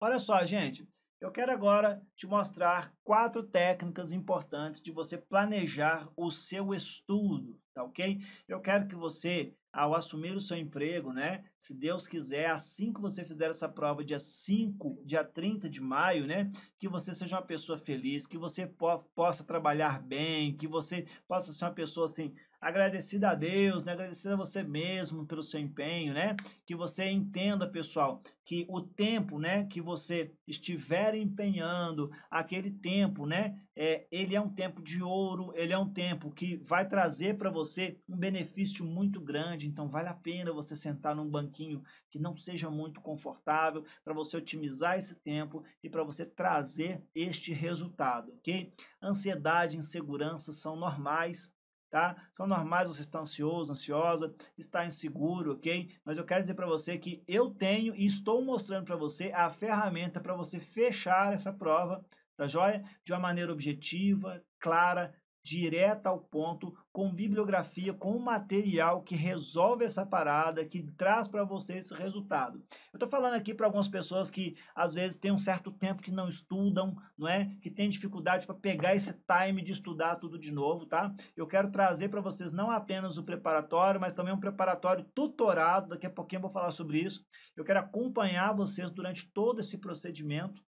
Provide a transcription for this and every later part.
Olha só, gente, eu quero agora te mostrar quatro técnicas importantes de você planejar o seu estudo, tá ok? Eu quero que você, ao assumir o seu emprego, né, se Deus quiser, assim que você fizer essa prova, dia 5, dia 30 de maio, né, que você seja uma pessoa feliz, que você po possa trabalhar bem, que você possa ser uma pessoa, assim, agradecida a Deus, né? agradecida a você mesmo pelo seu empenho, né? Que você entenda, pessoal, que o tempo, né, que você estiver empenhando, aquele tempo, né, é, ele é um tempo de ouro, ele é um tempo que vai trazer para você um benefício muito grande. Então vale a pena você sentar num banquinho que não seja muito confortável para você otimizar esse tempo e para você trazer este resultado, ok? Ansiedade, insegurança são normais tá? São normais você estar ansioso, ansiosa, estar inseguro, ok? Mas eu quero dizer para você que eu tenho e estou mostrando para você a ferramenta para você fechar essa prova, tá joia? De uma maneira objetiva, clara, direta ao ponto, com bibliografia, com material que resolve essa parada, que traz para você esse resultado. Eu estou falando aqui para algumas pessoas que às vezes têm um certo tempo que não estudam, não é? Que tem dificuldade para pegar esse time de estudar tudo de novo, tá? Eu quero trazer para vocês não apenas o preparatório, mas também um preparatório tutorado, daqui a pouquinho eu vou falar sobre isso. Eu quero acompanhar vocês durante todo esse procedimento.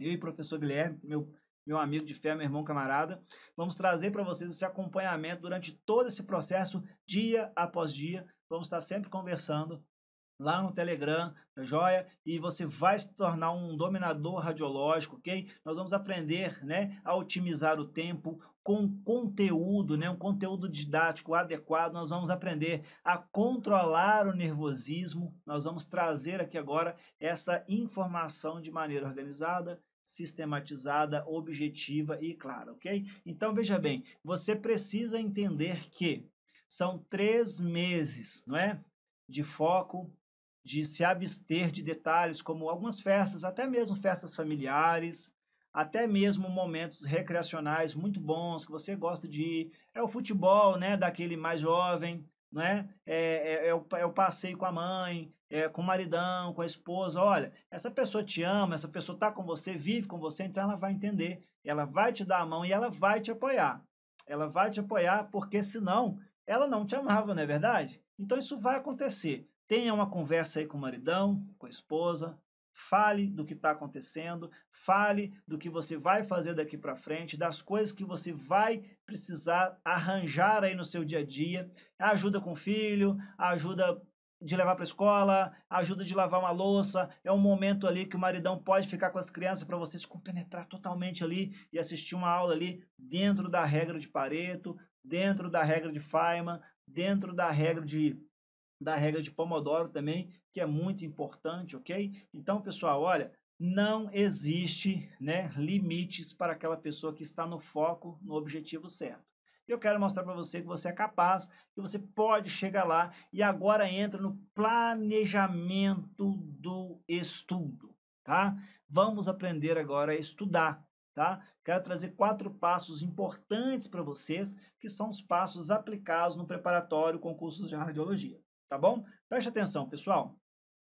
Eu e o professor Guilherme, meu meu amigo de fé, meu irmão camarada. Vamos trazer para vocês esse acompanhamento durante todo esse processo, dia após dia. Vamos estar sempre conversando lá no Telegram, tá joia? E você vai se tornar um dominador radiológico, ok? Nós vamos aprender, né, a otimizar o tempo com conteúdo, né, um conteúdo didático adequado. Nós vamos aprender a controlar o nervosismo. Nós vamos trazer aqui agora essa informação de maneira organizada, sistematizada, objetiva e clara, ok? Então veja bem, você precisa entender que são três meses, não é? De foco, de se abster de detalhes como algumas festas, até mesmo festas familiares, até mesmo momentos recreacionais muito bons que você gosta de ir. É o futebol, né, daquele mais jovem, né? É, é, é, o, é o passeio com a mãe, é, com o maridão, com a esposa. Olha, essa pessoa te ama, essa pessoa está com você, vive com você, então ela vai entender, ela vai te dar a mão e ela vai te apoiar. Ela vai te apoiar porque senão ela não te amava, não é verdade? Então isso vai acontecer. Tenha uma conversa aí com o maridão, com a esposa, Fale do que está acontecendo, fale do que você vai fazer daqui para frente, das coisas que você vai precisar arranjar aí no seu dia a dia. Ajuda com o filho, ajuda de levar para a escola, ajuda de lavar uma louça. É um momento ali que o maridão pode ficar com as crianças para você se compenetrar totalmente ali e assistir uma aula ali dentro da regra de Pareto, dentro da regra de Feynman, dentro da regra de da regra de Pomodoro também, que é muito importante, ok? Então, pessoal, olha, não existe né, limites para aquela pessoa que está no foco, no objetivo certo. Eu quero mostrar para você que você é capaz, que você pode chegar lá e agora entra no planejamento do estudo, tá? Vamos aprender agora a estudar, tá? Quero trazer quatro passos importantes para vocês, que são os passos aplicados no preparatório concursos de radiologia tá bom? Preste atenção, pessoal.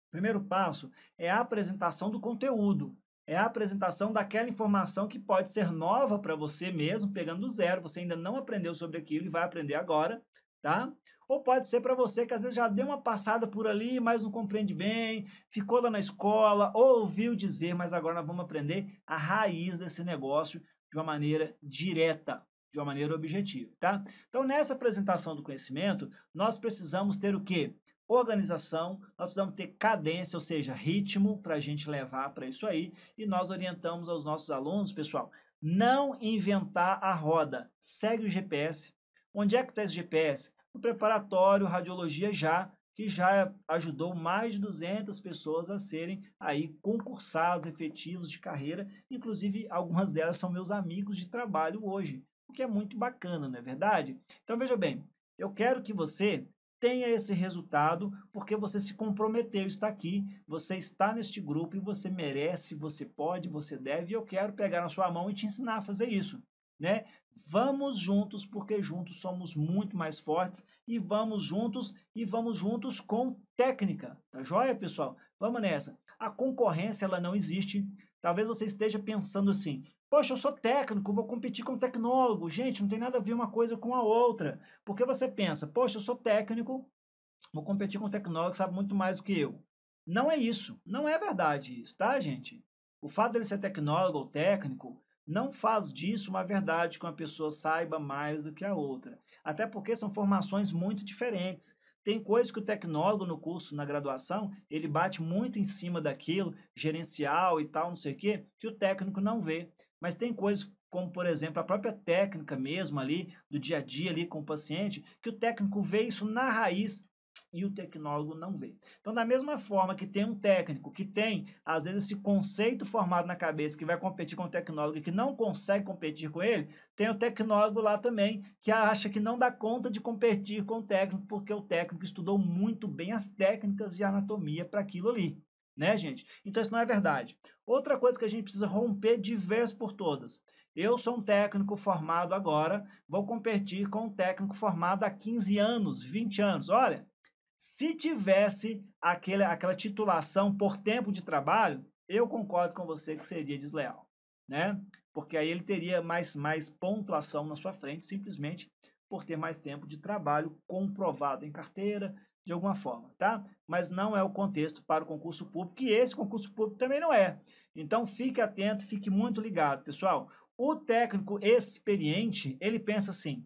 O primeiro passo é a apresentação do conteúdo. É a apresentação daquela informação que pode ser nova para você mesmo, pegando do zero. Você ainda não aprendeu sobre aquilo e vai aprender agora, tá? Ou pode ser para você que às vezes já deu uma passada por ali, mas não compreende bem, ficou lá na escola, ouviu dizer, mas agora nós vamos aprender a raiz desse negócio de uma maneira direta, de uma maneira objetiva, tá? Então, nessa apresentação do conhecimento, nós precisamos ter o quê? Organização, nós precisamos ter cadência, ou seja, ritmo para a gente levar para isso aí, e nós orientamos aos nossos alunos, pessoal, não inventar a roda, segue o GPS. Onde é que está esse GPS? No preparatório, radiologia já, que já ajudou mais de 200 pessoas a serem aí concursados efetivos de carreira, inclusive algumas delas são meus amigos de trabalho hoje o que é muito bacana, não é verdade? Então veja bem, eu quero que você tenha esse resultado porque você se comprometeu, está aqui, você está neste grupo e você merece, você pode, você deve, e eu quero pegar na sua mão e te ensinar a fazer isso, né? Vamos juntos porque juntos somos muito mais fortes e vamos juntos e vamos juntos com técnica, tá joia, pessoal? Vamos nessa. A concorrência ela não existe. Talvez você esteja pensando assim: Poxa, eu sou técnico, vou competir com tecnólogo. Gente, não tem nada a ver uma coisa com a outra. Porque você pensa, poxa, eu sou técnico, vou competir com tecnólogo, sabe muito mais do que eu. Não é isso. Não é verdade isso, tá, gente? O fato dele ser tecnólogo ou técnico não faz disso uma verdade que uma pessoa saiba mais do que a outra. Até porque são formações muito diferentes. Tem coisas que o tecnólogo no curso, na graduação, ele bate muito em cima daquilo, gerencial e tal, não sei o quê, que o técnico não vê. Mas tem coisas como, por exemplo, a própria técnica mesmo ali, do dia a dia ali com o paciente, que o técnico vê isso na raiz e o tecnólogo não vê. Então, da mesma forma que tem um técnico que tem, às vezes, esse conceito formado na cabeça que vai competir com o tecnólogo e que não consegue competir com ele, tem o tecnólogo lá também que acha que não dá conta de competir com o técnico porque o técnico estudou muito bem as técnicas de anatomia para aquilo ali né, gente? Então isso não é verdade. Outra coisa que a gente precisa romper de vez por todas. Eu sou um técnico formado agora, vou competir com um técnico formado há 15 anos, 20 anos. Olha, se tivesse aquele, aquela titulação por tempo de trabalho, eu concordo com você que seria desleal, né? Porque aí ele teria mais, mais pontuação na sua frente, simplesmente por ter mais tempo de trabalho comprovado em carteira, de alguma forma, tá? Mas não é o contexto para o concurso público, e esse concurso público também não é. Então fique atento, fique muito ligado, pessoal. O técnico experiente, ele pensa assim: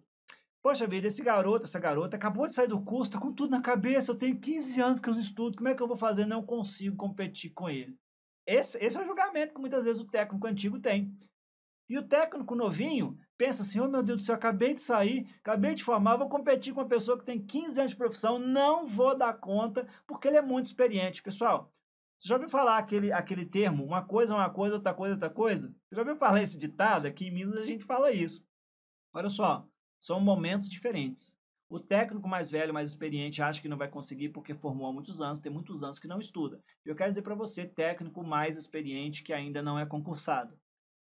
Poxa vida, esse garoto, essa garota acabou de sair do curso, tá com tudo na cabeça. Eu tenho 15 anos que eu não estudo, como é que eu vou fazer? Não consigo competir com ele. Esse, esse é o julgamento que muitas vezes o técnico antigo tem. E o técnico novinho, pensa assim, oh meu Deus do céu, acabei de sair, acabei de formar, vou competir com uma pessoa que tem 15 anos de profissão, não vou dar conta, porque ele é muito experiente. Pessoal, você já ouviu falar aquele, aquele termo, uma coisa, é uma coisa, outra coisa, é outra coisa? Você já ouviu falar esse ditado? Aqui em Minas a gente fala isso. Olha só, são momentos diferentes. O técnico mais velho, mais experiente, acha que não vai conseguir porque formou há muitos anos, tem muitos anos que não estuda. E eu quero dizer para você, técnico mais experiente que ainda não é concursado.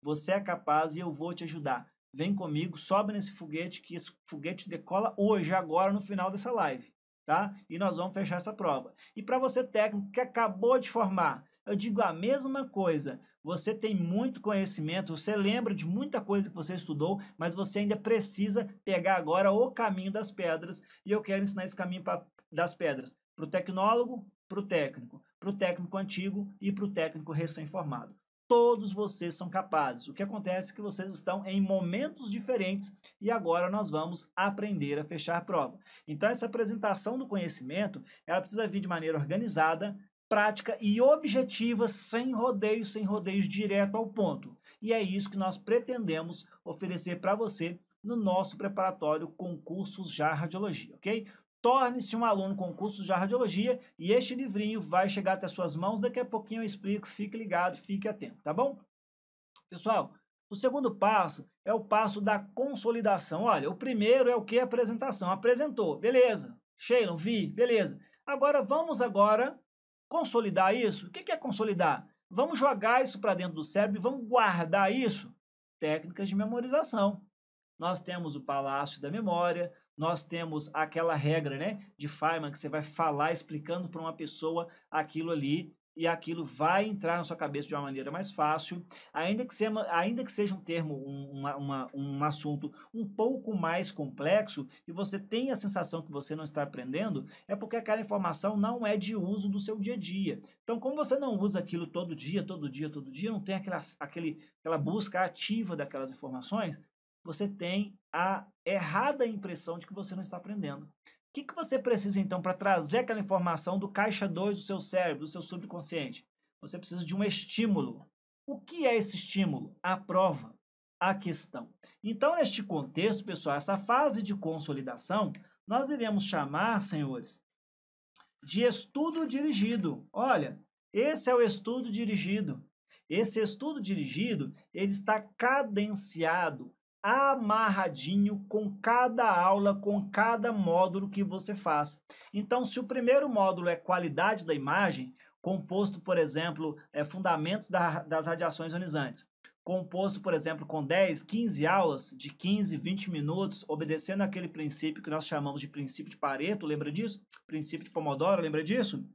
Você é capaz e eu vou te ajudar vem comigo, sobe nesse foguete, que esse foguete decola hoje, agora, no final dessa live, tá? E nós vamos fechar essa prova. E para você técnico que acabou de formar, eu digo a mesma coisa. Você tem muito conhecimento, você lembra de muita coisa que você estudou, mas você ainda precisa pegar agora o caminho das pedras. E eu quero ensinar esse caminho pra, das pedras para o tecnólogo, para o técnico, para o técnico antigo e para o técnico recém-formado. Todos vocês são capazes. O que acontece é que vocês estão em momentos diferentes e agora nós vamos aprender a fechar prova. Então, essa apresentação do conhecimento, ela precisa vir de maneira organizada, prática e objetiva, sem rodeios, sem rodeios direto ao ponto. E é isso que nós pretendemos oferecer para você no nosso preparatório Concursos Já Radiologia, ok? torne-se um aluno com curso de radiologia e este livrinho vai chegar até suas mãos. Daqui a pouquinho eu explico, fique ligado, fique atento, tá bom? Pessoal, o segundo passo é o passo da consolidação. Olha, o primeiro é o que? Apresentação. Apresentou, beleza. Sheila, vi, beleza. Agora vamos agora consolidar isso. O que é consolidar? Vamos jogar isso para dentro do cérebro e vamos guardar isso. Técnicas de memorização. Nós temos o Palácio da Memória, nós temos aquela regra né, de Feynman, que você vai falar explicando para uma pessoa aquilo ali, e aquilo vai entrar na sua cabeça de uma maneira mais fácil, ainda que, seja, ainda que seja um termo, um, uma, um assunto um pouco mais complexo, e você tem a sensação que você não está aprendendo, é porque aquela informação não é de uso do seu dia a dia. Então, como você não usa aquilo todo dia, todo dia, todo dia, não tem aquela, aquele, aquela busca ativa daquelas informações, você tem a errada impressão de que você não está aprendendo. O que, que você precisa, então, para trazer aquela informação do caixa 2 do seu cérebro, do seu subconsciente? Você precisa de um estímulo. O que é esse estímulo? A prova, a questão. Então, neste contexto, pessoal, essa fase de consolidação, nós iremos chamar, senhores, de estudo dirigido. Olha, esse é o estudo dirigido. Esse estudo dirigido, ele está cadenciado, amarradinho com cada aula, com cada módulo que você faz. Então, se o primeiro módulo é qualidade da imagem, composto, por exemplo, é, fundamentos da, das radiações ionizantes, composto, por exemplo, com 10, 15 aulas de 15, 20 minutos, obedecendo aquele princípio que nós chamamos de princípio de Pareto, lembra disso? Princípio de Pomodoro, lembra disso?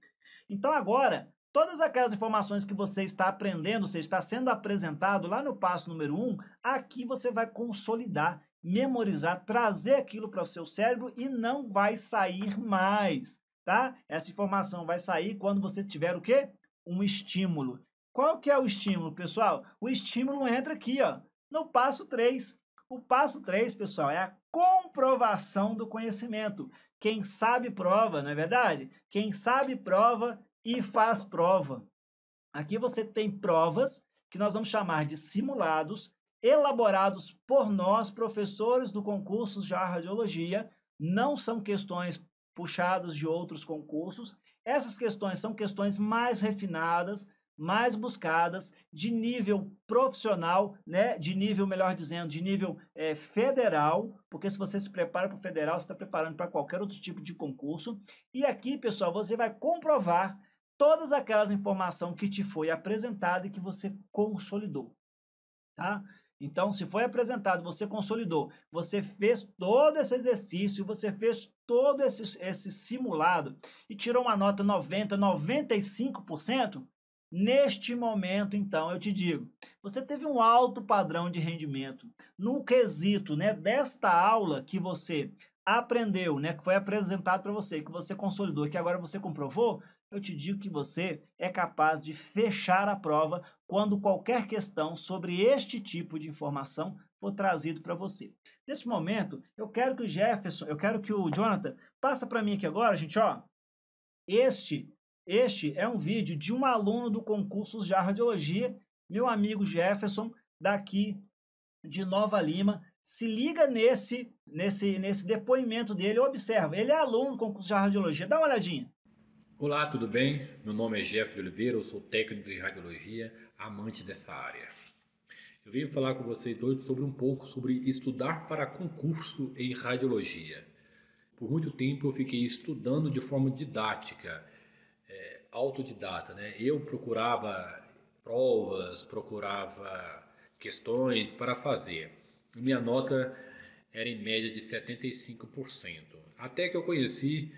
Então agora Todas aquelas informações que você está aprendendo, você está sendo apresentado lá no passo número 1, um, aqui você vai consolidar, memorizar, trazer aquilo para o seu cérebro e não vai sair mais, tá? Essa informação vai sair quando você tiver o quê? Um estímulo. Qual que é o estímulo, pessoal? O estímulo entra aqui, ó, no passo 3. O passo 3, pessoal, é a comprovação do conhecimento. Quem sabe prova, não é verdade? Quem sabe prova e faz prova. Aqui você tem provas que nós vamos chamar de simulados, elaborados por nós, professores do concurso de radiologia, não são questões puxadas de outros concursos. Essas questões são questões mais refinadas, mais buscadas, de nível profissional, né? de nível, melhor dizendo, de nível é, federal, porque se você se prepara para o federal, você está preparando para qualquer outro tipo de concurso. E aqui, pessoal, você vai comprovar todas aquelas informações que te foi apresentada e que você consolidou, tá? Então, se foi apresentado, você consolidou, você fez todo esse exercício, você fez todo esse, esse simulado e tirou uma nota 90, 95%, Neste momento, então, eu te digo, você teve um alto padrão de rendimento. No quesito né, desta aula que você aprendeu, né, que foi apresentado para você, que você consolidou, que agora você comprovou, eu te digo que você é capaz de fechar a prova quando qualquer questão sobre este tipo de informação for trazido para você. Neste momento, eu quero que o Jefferson, eu quero que o Jonathan passa para mim aqui agora, gente, ó. Este, este é um vídeo de um aluno do concurso de radiologia, meu amigo Jefferson, daqui de Nova Lima. Se liga nesse, nesse, nesse depoimento dele, observa. Ele é aluno do concurso de radiologia. Dá uma olhadinha. Olá, tudo bem? Meu nome é Jeff Oliveira, eu sou técnico em radiologia, amante dessa área. Eu vim falar com vocês hoje sobre um pouco sobre estudar para concurso em radiologia. Por muito tempo eu fiquei estudando de forma didática, é, autodidata, né? Eu procurava provas, procurava questões para fazer. Minha nota era em média de 75%. Até que eu conheci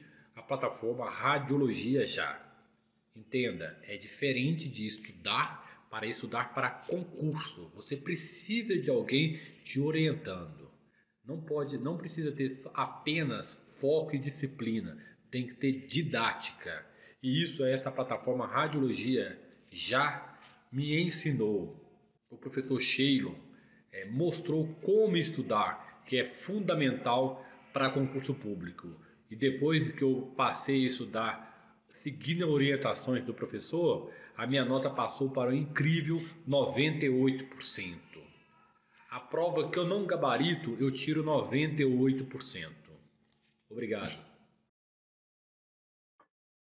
plataforma Radiologia Já. Entenda, é diferente de estudar para estudar para concurso. Você precisa de alguém te orientando. Não pode, não precisa ter apenas foco e disciplina. Tem que ter didática. E isso é essa plataforma Radiologia Já me ensinou. O professor Sheilon é, mostrou como estudar, que é fundamental para concurso público. E depois que eu passei a estudar, seguindo orientações do professor, a minha nota passou para um incrível 98%. A prova que eu não gabarito, eu tiro 98%. Obrigado.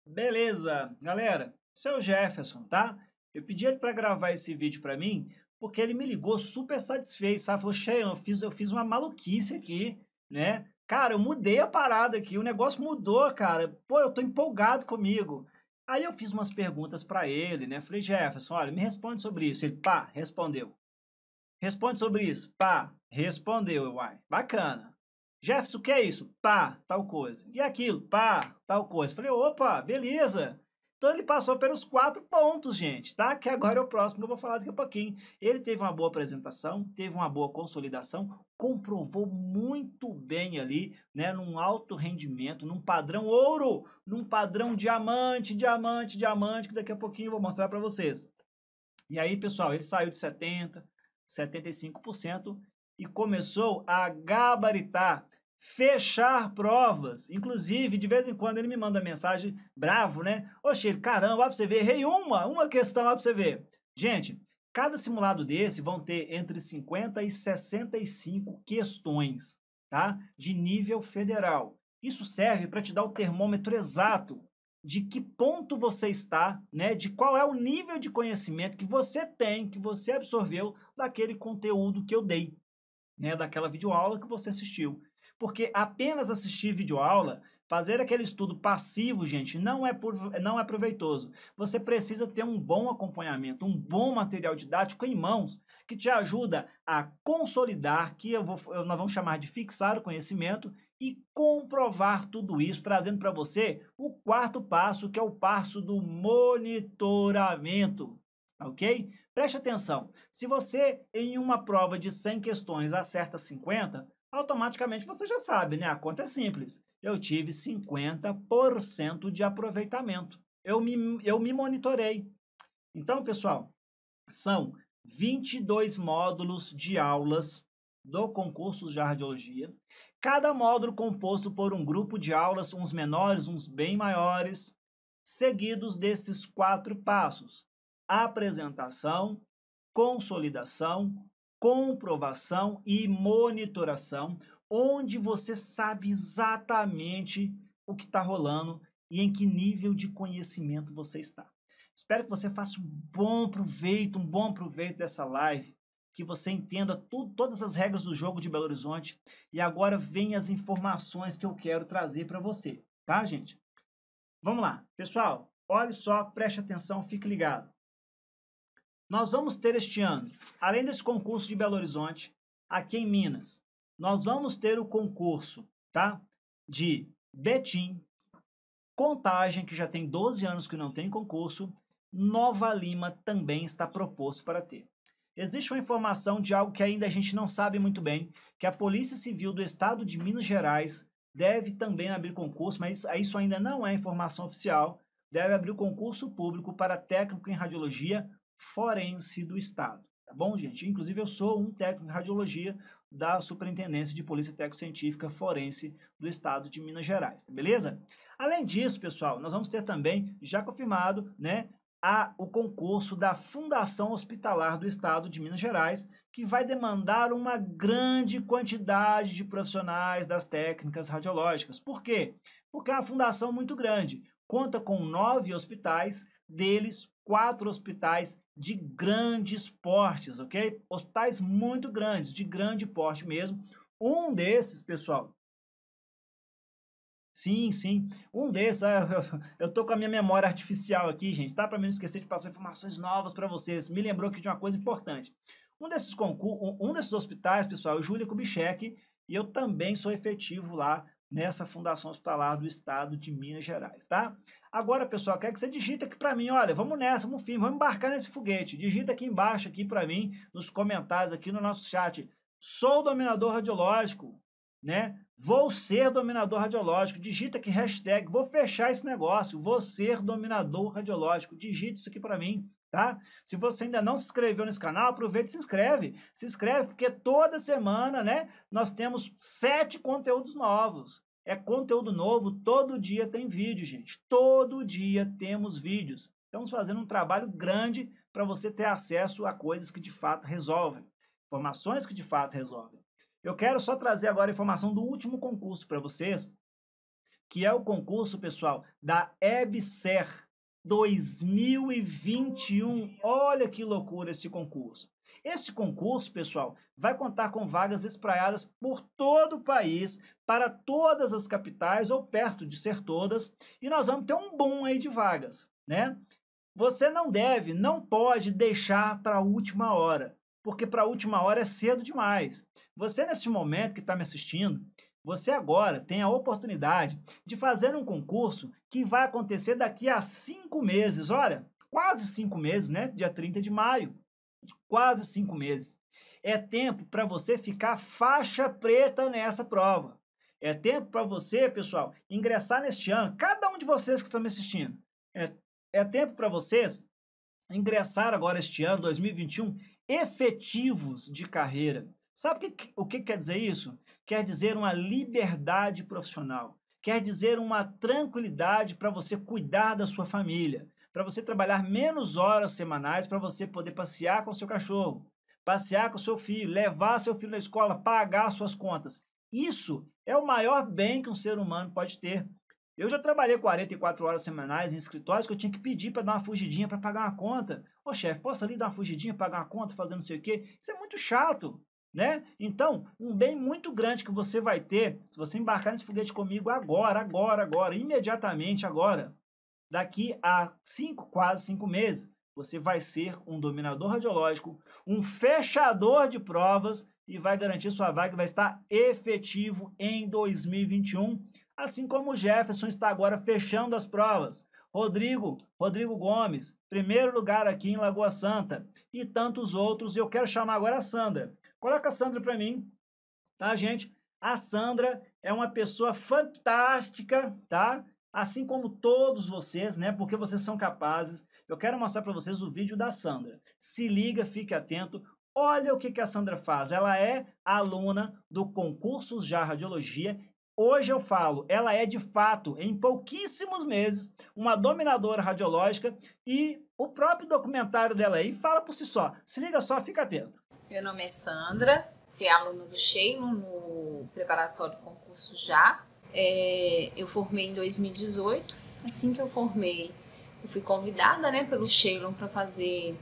Beleza, galera. Seu é o Jefferson, tá? Eu pedi ele para gravar esse vídeo para mim, porque ele me ligou super satisfeito, sabe? Falou, Sheila, eu fiz, eu fiz uma maluquice aqui, né? Cara, eu mudei a parada aqui, o negócio mudou, cara. Pô, eu tô empolgado comigo. Aí eu fiz umas perguntas para ele, né? Falei, Jefferson, olha, me responde sobre isso. Ele, pá, respondeu. Responde sobre isso. Pá, respondeu. Uai, bacana. Jefferson, o que é isso? Pá, tal coisa. E aquilo? Pá, tal coisa. Falei, opa, beleza. Então ele passou pelos quatro pontos, gente, tá? Que agora é o próximo que eu vou falar daqui a pouquinho. Ele teve uma boa apresentação, teve uma boa consolidação, comprovou muito bem ali, né, num alto rendimento, num padrão ouro, num padrão diamante, diamante, diamante, que daqui a pouquinho eu vou mostrar para vocês. E aí, pessoal, ele saiu de 70, 75% e começou a gabaritar fechar provas. Inclusive, de vez em quando ele me manda mensagem bravo, né? Oxe, caramba, lá pra você ver, errei uma, uma questão lá pra você ver. Gente, cada simulado desse vão ter entre 50 e 65 questões, tá? De nível federal. Isso serve para te dar o termômetro exato de que ponto você está, né? De qual é o nível de conhecimento que você tem, que você absorveu daquele conteúdo que eu dei, né? Daquela videoaula que você assistiu. Porque apenas assistir videoaula, fazer aquele estudo passivo, gente, não é, por, não é proveitoso. Você precisa ter um bom acompanhamento, um bom material didático em mãos, que te ajuda a consolidar, que eu vou, nós vamos chamar de fixar o conhecimento, e comprovar tudo isso, trazendo para você o quarto passo, que é o passo do monitoramento, ok? Preste atenção, se você em uma prova de 100 questões acerta 50, automaticamente você já sabe, né? A conta é simples. Eu tive 50% de aproveitamento. Eu me, eu me monitorei. Então, pessoal, são 22 módulos de aulas do concurso de radiologia. Cada módulo composto por um grupo de aulas, uns menores, uns bem maiores, seguidos desses quatro passos: apresentação, consolidação, comprovação e monitoração, onde você sabe exatamente o que está rolando e em que nível de conhecimento você está. Espero que você faça um bom proveito, um bom proveito dessa live, que você entenda tu, todas as regras do jogo de Belo Horizonte e agora vem as informações que eu quero trazer para você, tá, gente? Vamos lá, pessoal. Olhe só, preste atenção, fique ligado. Nós vamos ter este ano, além desse concurso de Belo Horizonte, aqui em Minas, nós vamos ter o concurso, tá? De Betim, Contagem, que já tem 12 anos que não tem concurso, Nova Lima também está proposto para ter. Existe uma informação de algo que ainda a gente não sabe muito bem, que a Polícia Civil do Estado de Minas Gerais deve também abrir concurso, mas isso ainda não é informação oficial, deve abrir o concurso público para técnico em radiologia forense do Estado. Tá bom, gente? Inclusive, eu sou um técnico de radiologia da Superintendência de Polícia Técnico-Científica Forense do Estado de Minas Gerais, tá beleza? Além disso, pessoal, nós vamos ter também, já confirmado, né, a, o concurso da Fundação Hospitalar do Estado de Minas Gerais, que vai demandar uma grande quantidade de profissionais das técnicas radiológicas. Por quê? Porque é uma fundação muito grande, conta com nove hospitais, deles quatro hospitais de grandes portes, ok? Hospitais muito grandes, de grande porte mesmo. Um desses, pessoal. Sim, sim. Um desses, ah, eu tô com a minha memória artificial aqui, gente, tá? Para não esquecer de passar informações novas para vocês. Me lembrou aqui de uma coisa importante. Um desses concursos, um desses hospitais, pessoal, é o Kubitschek, e eu também sou efetivo lá nessa Fundação Hospitalar do Estado de Minas Gerais, tá? Agora, pessoal, quer que você digita aqui para mim, olha, vamos nessa, vamos firme, vamos embarcar nesse foguete. Digita aqui embaixo aqui para mim, nos comentários aqui no nosso chat. Sou dominador radiológico, né? Vou ser dominador radiológico. Digita aqui hashtag, vou fechar esse negócio, vou ser dominador radiológico. Digita isso aqui para mim tá? Se você ainda não se inscreveu nesse canal, aproveita e se inscreve. Se inscreve porque toda semana, né, nós temos sete conteúdos novos. É conteúdo novo, todo dia tem vídeo, gente. Todo dia temos vídeos. Estamos fazendo um trabalho grande para você ter acesso a coisas que de fato resolvem, informações que de fato resolvem. Eu quero só trazer agora a informação do último concurso para vocês, que é o concurso, pessoal, da EBSER, 2021. Olha que loucura esse concurso. Esse concurso, pessoal, vai contar com vagas espraiadas por todo o país, para todas as capitais ou perto de ser todas, e nós vamos ter um boom aí de vagas, né? Você não deve, não pode deixar para a última hora, porque para a última hora é cedo demais. Você, nesse momento que está me assistindo, você agora tem a oportunidade de fazer um concurso que vai acontecer daqui a cinco meses. Olha, quase cinco meses, né? Dia 30 de maio. Quase cinco meses. É tempo para você ficar faixa preta nessa prova. É tempo para você, pessoal, ingressar neste ano. Cada um de vocês que estão me assistindo. É, é tempo para vocês ingressar agora este ano, 2021, efetivos de carreira. Sabe que, o que quer dizer isso? Quer dizer uma liberdade profissional, quer dizer uma tranquilidade para você cuidar da sua família, para você trabalhar menos horas semanais para você poder passear com seu cachorro, passear com seu filho, levar seu filho na escola, pagar suas contas. Isso é o maior bem que um ser humano pode ter. Eu já trabalhei 44 horas semanais em escritórios que eu tinha que pedir para dar uma fugidinha para pagar uma conta. Ô chefe, posso ali dar uma fugidinha, pagar uma conta, fazer não sei o quê? Isso é muito chato né? Então, um bem muito grande que você vai ter se você embarcar nesse foguete comigo agora, agora, agora, imediatamente agora, daqui a cinco, quase cinco meses, você vai ser um dominador radiológico, um fechador de provas e vai garantir sua vaga que vai estar efetivo em 2021, assim como o Jefferson está agora fechando as provas. Rodrigo, Rodrigo Gomes, primeiro lugar aqui em Lagoa Santa e tantos outros. E eu quero chamar agora a Sandra. Coloca a Sandra para mim, tá, gente? A Sandra é uma pessoa fantástica, tá? Assim como todos vocês, né? Porque vocês são capazes. Eu quero mostrar para vocês o vídeo da Sandra. Se liga, fique atento. Olha o que, que a Sandra faz. Ela é aluna do concurso Já Radiologia Hoje eu falo, ela é de fato, em pouquíssimos meses, uma dominadora radiológica e o próprio documentário dela aí fala por si só. Se liga só, fica atento. Meu nome é Sandra, fui aluna do Sheilo no preparatório concurso já. É, eu formei em 2018. Assim que eu formei, eu fui convidada né, pelo Sheilon para fazer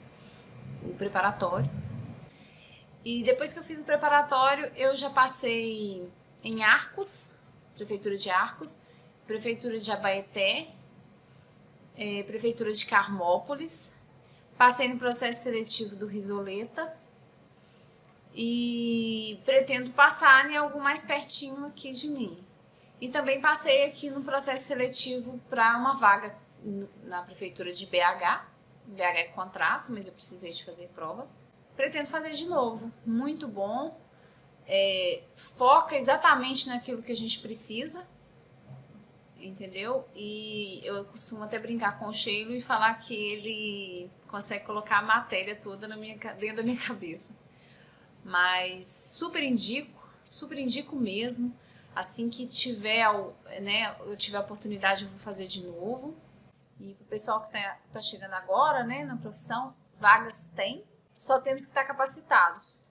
o preparatório. E depois que eu fiz o preparatório, eu já passei em Arcos, Prefeitura de Arcos, Prefeitura de Abaeté, é, Prefeitura de Carmópolis, passei no processo seletivo do Risoleta, e pretendo passar em algo mais pertinho aqui de mim. E também passei aqui no processo seletivo para uma vaga na prefeitura de BH. BH é contrato, mas eu precisei de fazer prova. Pretendo fazer de novo. Muito bom. É, foca exatamente naquilo que a gente precisa, entendeu? E eu costumo até brincar com o Sheilo e falar que ele consegue colocar a matéria toda na minha, dentro da minha cabeça mas super indico, super indico mesmo. Assim que tiver, né, eu tiver a oportunidade, eu vou fazer de novo. E para o pessoal que está tá chegando agora, né, na profissão, vagas tem, só temos que estar tá capacitados.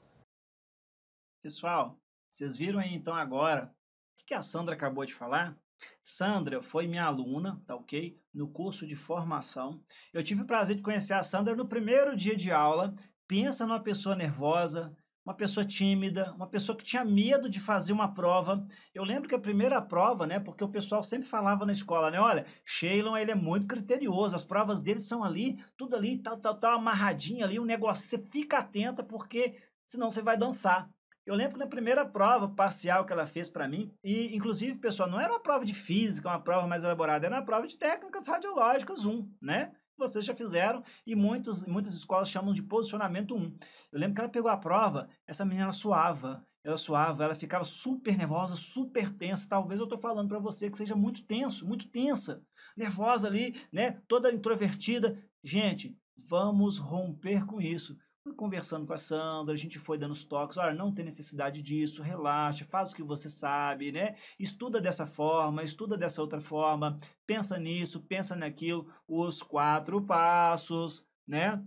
Pessoal, vocês viram aí então agora o que a Sandra acabou de falar? Sandra foi minha aluna, tá ok? No curso de formação. Eu tive o prazer de conhecer a Sandra no primeiro dia de aula. Pensa numa pessoa nervosa, uma pessoa tímida, uma pessoa que tinha medo de fazer uma prova. Eu lembro que a primeira prova, né, porque o pessoal sempre falava na escola, né, olha, Sheilon, ele é muito criterioso, as provas dele são ali, tudo ali, tal, tal, tal, amarradinho ali, o um negócio, você fica atenta porque senão você vai dançar. Eu lembro que na primeira prova parcial que ela fez para mim, e inclusive, pessoal, não era uma prova de física, uma prova mais elaborada, era uma prova de técnicas radiológicas 1, né? vocês já fizeram e muitos, muitas escolas chamam de posicionamento 1. Eu lembro que ela pegou a prova, essa menina suava, ela suava, ela ficava super nervosa, super tensa. Talvez eu estou falando para você que seja muito tenso, muito tensa, nervosa ali, né? Toda introvertida. Gente, vamos romper com isso conversando com a Sandra, a gente foi dando os toques, olha, não tem necessidade disso, relaxa, faz o que você sabe, né? Estuda dessa forma, estuda dessa outra forma, pensa nisso, pensa naquilo, os quatro passos, né?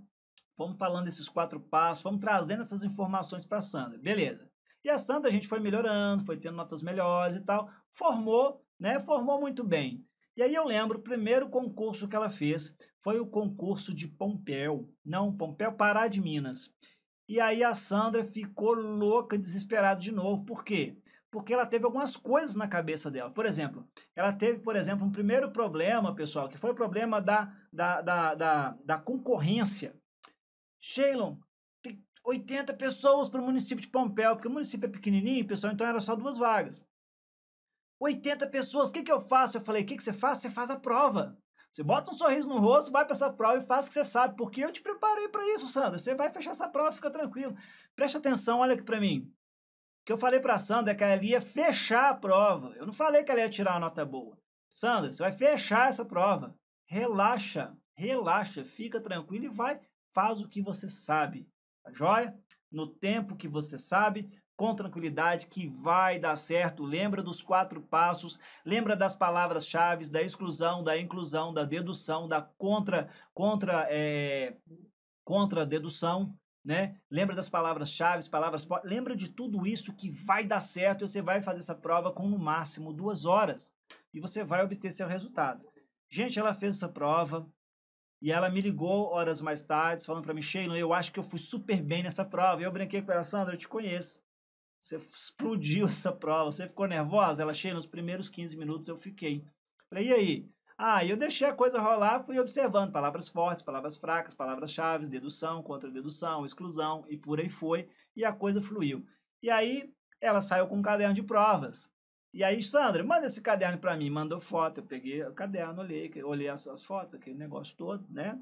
Vamos falando esses quatro passos, vamos trazendo essas informações para a Sandra, beleza. E a Sandra a gente foi melhorando, foi tendo notas melhores e tal, formou, né? Formou muito bem. E aí eu lembro, o primeiro concurso que ela fez foi o concurso de Pompeu, não Pompeu Pará de Minas. E aí a Sandra ficou louca, desesperada de novo. Por quê? Porque ela teve algumas coisas na cabeça dela. Por exemplo, ela teve, por exemplo, um primeiro problema, pessoal, que foi o problema da, da, da, da, da concorrência. Sheilon, 80 pessoas para o município de Pompeu, porque o município é pequenininho, pessoal, então era só duas vagas. 80 pessoas, o que, que eu faço? Eu falei, o que, que você faz? Você faz a prova. Você bota um sorriso no rosto, vai para essa prova e faz o que você sabe, porque eu te preparei para isso, Sandra. Você vai fechar essa prova, fica tranquilo. Preste atenção, olha aqui para mim. O que eu falei para Sandra é que ela ia fechar a prova. Eu não falei que ela ia tirar uma nota boa. Sandra, você vai fechar essa prova. Relaxa, relaxa, fica tranquilo e vai, faz o que você sabe. Tá joia? No tempo que você sabe, com tranquilidade que vai dar certo. Lembra dos quatro passos, lembra das palavras-chave, da exclusão, da inclusão, da dedução, da contra contra é, contra dedução, né? Lembra das palavras-chave, palavras lembra de tudo isso que vai dar certo e você vai fazer essa prova com no máximo duas horas e você vai obter seu resultado. Gente, ela fez essa prova, e ela me ligou horas mais tarde, falando para mim, Sheila, eu acho que eu fui super bem nessa prova. E eu brinquei com ela, Sandra, eu te conheço. Você explodiu essa prova. Você ficou nervosa? Ela cheia nos primeiros 15 minutos eu fiquei. Falei, e aí? Ah, eu deixei a coisa rolar, fui observando palavras fortes, palavras fracas, palavras-chave, dedução, contra-dedução, exclusão e por aí foi. E a coisa fluiu. E aí ela saiu com um caderno de provas. E aí, Sandra, manda esse caderno para mim. Mandou foto, eu peguei o caderno, olhei, olhei as suas fotos, aquele negócio todo, né?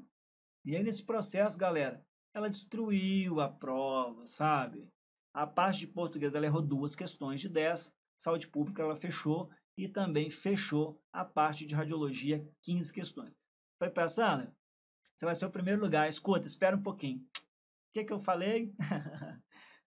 E aí, nesse processo, galera, ela destruiu a prova, sabe? A parte de português ela errou duas questões de 10. Saúde pública ela fechou e também fechou a parte de radiologia 15 questões. Foi passando? Você vai ser o primeiro lugar. Escuta, espera um pouquinho. O que, é que eu falei?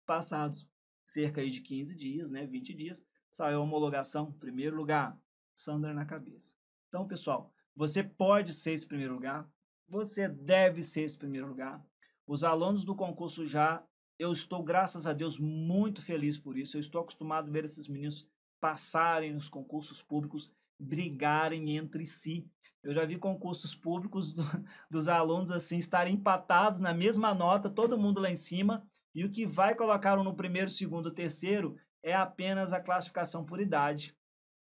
Passados cerca de 15 dias, né, 20 dias, saiu a homologação, primeiro lugar, Sandra na cabeça. Então, pessoal, você pode ser esse primeiro lugar, você deve ser esse primeiro lugar. Os alunos do concurso já eu estou, graças a Deus, muito feliz por isso. Eu estou acostumado a ver esses meninos passarem nos concursos públicos, brigarem entre si. Eu já vi concursos públicos do, dos alunos assim estarem empatados na mesma nota, todo mundo lá em cima, e o que vai colocar um no primeiro, segundo, terceiro é apenas a classificação por idade.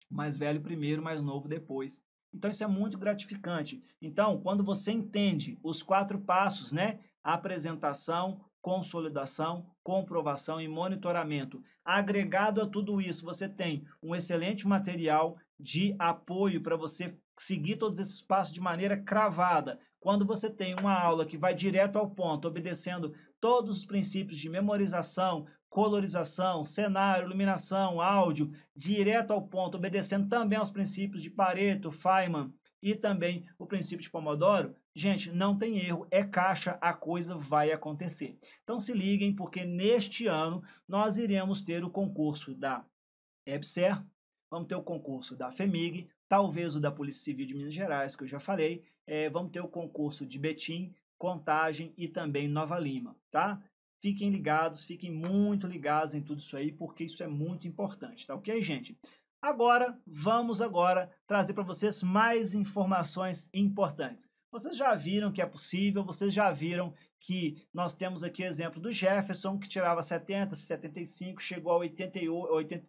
Mais velho primeiro, mais novo depois. Então isso é muito gratificante. Então, quando você entende os quatro passos, né? A apresentação, consolidação, comprovação e monitoramento. Agregado a tudo isso, você tem um excelente material de apoio para você seguir todos esses passos de maneira cravada. Quando você tem uma aula que vai direto ao ponto, obedecendo todos os princípios de memorização, colorização, cenário, iluminação, áudio, direto ao ponto, obedecendo também aos princípios de Pareto, Feynman, e também o princípio de Pomodoro. Gente, não tem erro, é caixa, a coisa vai acontecer. Então se liguem, porque neste ano nós iremos ter o concurso da EBSER, vamos ter o concurso da FEMIG, talvez o da Polícia Civil de Minas Gerais, que eu já falei, é, vamos ter o concurso de Betim, Contagem e também Nova Lima, tá? Fiquem ligados, fiquem muito ligados em tudo isso aí, porque isso é muito importante, tá ok, gente? Agora, vamos agora trazer para vocês mais informações importantes. Vocês já viram que é possível, vocês já viram que nós temos aqui exemplo do Jefferson, que tirava 70, 75, chegou a 88,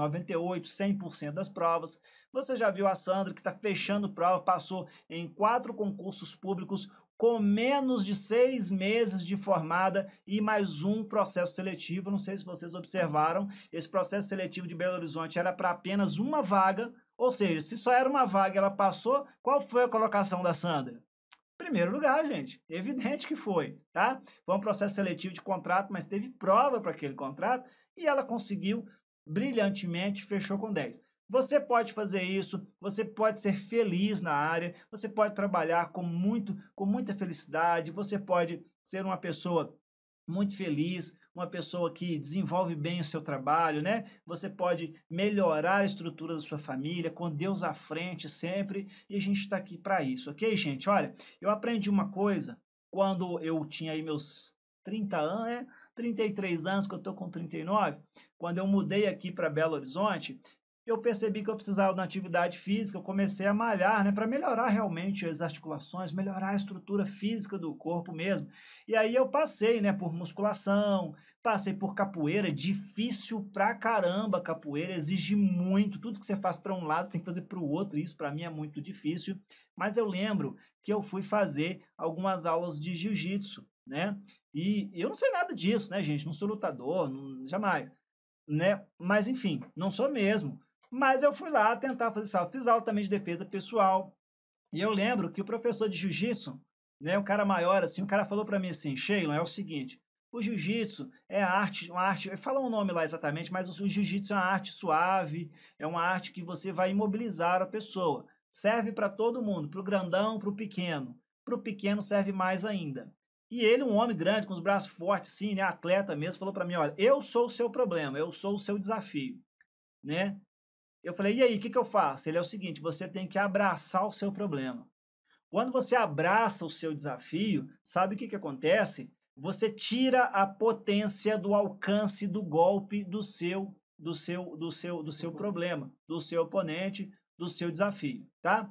98, 100% das provas. Você já viu a Sandra, que está fechando prova, passou em quatro concursos públicos, com menos de seis meses de formada e mais um processo seletivo. Não sei se vocês observaram, esse processo seletivo de Belo Horizonte era para apenas uma vaga, ou seja, se só era uma vaga ela passou, qual foi a colocação da Sandra? Primeiro lugar, gente, evidente que foi, tá? Foi um processo seletivo de contrato, mas teve prova para aquele contrato e ela conseguiu brilhantemente, fechou com 10. Você pode fazer isso, você pode ser feliz na área, você pode trabalhar com muito, com muita felicidade, você pode ser uma pessoa muito feliz, uma pessoa que desenvolve bem o seu trabalho, né? Você pode melhorar a estrutura da sua família, com Deus à frente sempre, e a gente está aqui para isso, ok, gente? Olha, eu aprendi uma coisa quando eu tinha aí meus 30 anos, né? 33 anos, que eu estou com 39, quando eu mudei aqui para Belo Horizonte, eu percebi que eu precisava de uma atividade física, eu comecei a malhar, né, para melhorar realmente as articulações, melhorar a estrutura física do corpo mesmo. E aí eu passei, né, por musculação, passei por capoeira, difícil pra caramba, capoeira exige muito, tudo que você faz para um lado, você tem que fazer para o outro, e isso para mim é muito difícil. Mas eu lembro que eu fui fazer algumas aulas de jiu-jitsu, né? E eu não sei nada disso, né, gente? Não sou lutador, não, jamais, né? Mas enfim, não sou mesmo. Mas eu fui lá tentar fazer salto. Fiz aula também de defesa pessoal. E eu lembro que o professor de jiu-jitsu, né, um cara maior assim, o cara falou para mim assim, Sheila, é o seguinte, o jiu-jitsu é arte, uma arte, fala um nome lá exatamente, mas o jiu-jitsu é uma arte suave, é uma arte que você vai imobilizar a pessoa. Serve para todo mundo, para o grandão, para o pequeno. Para o pequeno serve mais ainda. E ele, um homem grande, com os braços fortes, sim, né, atleta mesmo, falou para mim, olha, eu sou o seu problema, eu sou o seu desafio, né? Eu falei, e aí, o que, que eu faço? Ele é o seguinte: você tem que abraçar o seu problema. Quando você abraça o seu desafio, sabe o que, que acontece? Você tira a potência do alcance do golpe do seu do seu do seu do seu problema, do seu oponente, do seu desafio, tá?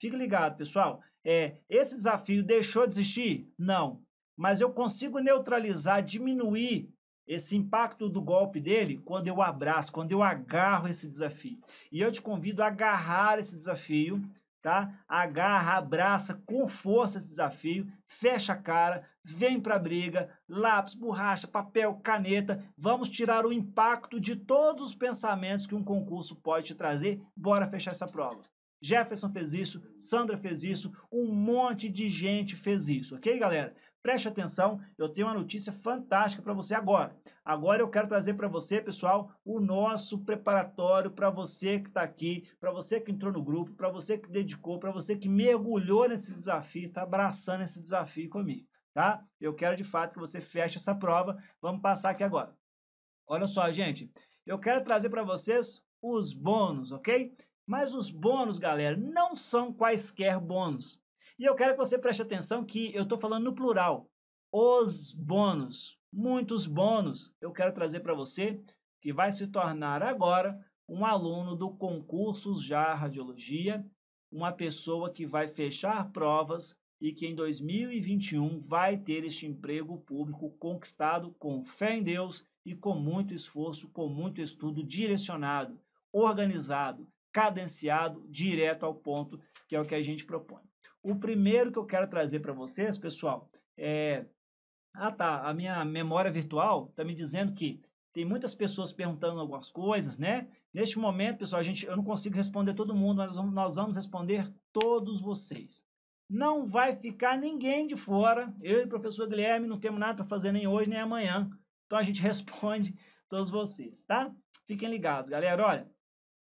Fique ligado, pessoal. É, esse desafio deixou de existir? Não. Mas eu consigo neutralizar, diminuir esse impacto do golpe dele quando eu abraço, quando eu agarro esse desafio. E eu te convido a agarrar esse desafio, tá? Agarra, abraça com força esse desafio, fecha a cara, vem para a briga, lápis, borracha, papel, caneta, vamos tirar o impacto de todos os pensamentos que um concurso pode te trazer. Bora fechar essa prova. Jefferson fez isso, Sandra fez isso, um monte de gente fez isso, ok, galera? Preste atenção, eu tenho uma notícia fantástica para você agora. Agora eu quero trazer para você, pessoal, o nosso preparatório para você que está aqui, para você que entrou no grupo, para você que dedicou, para você que mergulhou nesse desafio, está abraçando esse desafio comigo, tá? Eu quero de fato que você feche essa prova. Vamos passar aqui agora. Olha só, gente, eu quero trazer para vocês os bônus, ok? Mas os bônus, galera, não são quaisquer bônus. E eu quero que você preste atenção que eu estou falando no plural. Os bônus, muitos bônus, eu quero trazer para você que vai se tornar agora um aluno do concursos já radiologia, uma pessoa que vai fechar provas e que em 2021 vai ter este emprego público conquistado com fé em Deus e com muito esforço, com muito estudo direcionado, organizado, cadenciado, direto ao ponto, que é o que a gente propõe. O primeiro que eu quero trazer para vocês, pessoal, é. Ah, tá. A minha memória virtual está me dizendo que tem muitas pessoas perguntando algumas coisas, né? Neste momento, pessoal, a gente, eu não consigo responder todo mundo, mas nós vamos responder todos vocês. Não vai ficar ninguém de fora. Eu e o professor Guilherme não temos nada para fazer nem hoje nem amanhã. Então a gente responde todos vocês, tá? Fiquem ligados, galera. Olha,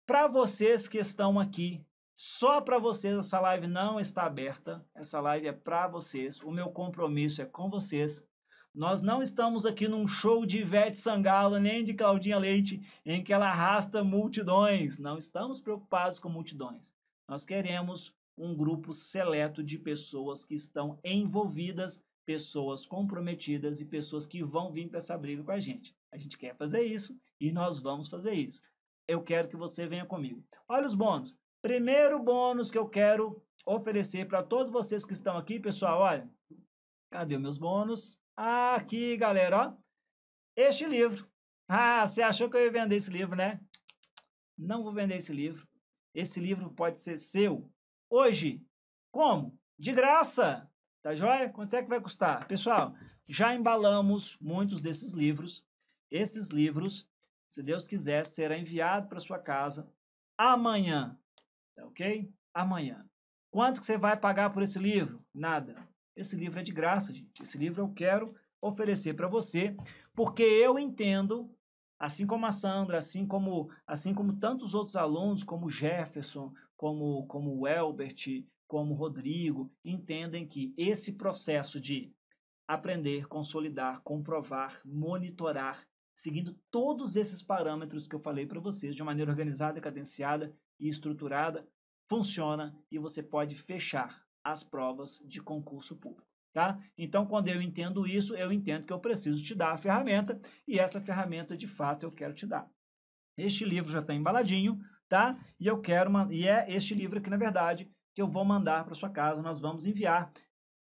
para vocês que estão aqui só para vocês, essa live não está aberta. Essa live é para vocês. O meu compromisso é com vocês. Nós não estamos aqui num show de Ivete Sangalo nem de Claudinha Leite, em que ela arrasta multidões. Não estamos preocupados com multidões. Nós queremos um grupo seleto de pessoas que estão envolvidas, pessoas comprometidas e pessoas que vão vir para essa briga com a gente. A gente quer fazer isso e nós vamos fazer isso. Eu quero que você venha comigo. Olha os bônus. Primeiro bônus que eu quero oferecer para todos vocês que estão aqui, pessoal, olha. Cadê meus bônus? Aqui, galera, ó. Este livro. Ah, você achou que eu ia vender esse livro, né? Não vou vender esse livro. Esse livro pode ser seu hoje. Como? De graça. Tá joia? Quanto é que vai custar? Pessoal, já embalamos muitos desses livros. Esses livros, se Deus quiser, será enviado para sua casa amanhã. Tá ok? Amanhã. Quanto que você vai pagar por esse livro? Nada. Esse livro é de graça, gente. Esse livro eu quero oferecer para você, porque eu entendo, assim como a Sandra, assim como, assim como tantos outros alunos, como Jefferson, como, como o Elbert, como o Rodrigo, entendem que esse processo de aprender, consolidar, comprovar, monitorar, seguindo todos esses parâmetros que eu falei para vocês de maneira organizada e cadenciada, e estruturada, funciona e você pode fechar as provas de concurso público. Tá? Então, quando eu entendo isso, eu entendo que eu preciso te dar a ferramenta e essa ferramenta, de fato, eu quero te dar. Este livro já está embaladinho, tá? E eu quero uma... e é este livro aqui, na verdade, que eu vou mandar para sua casa. Nós vamos enviar.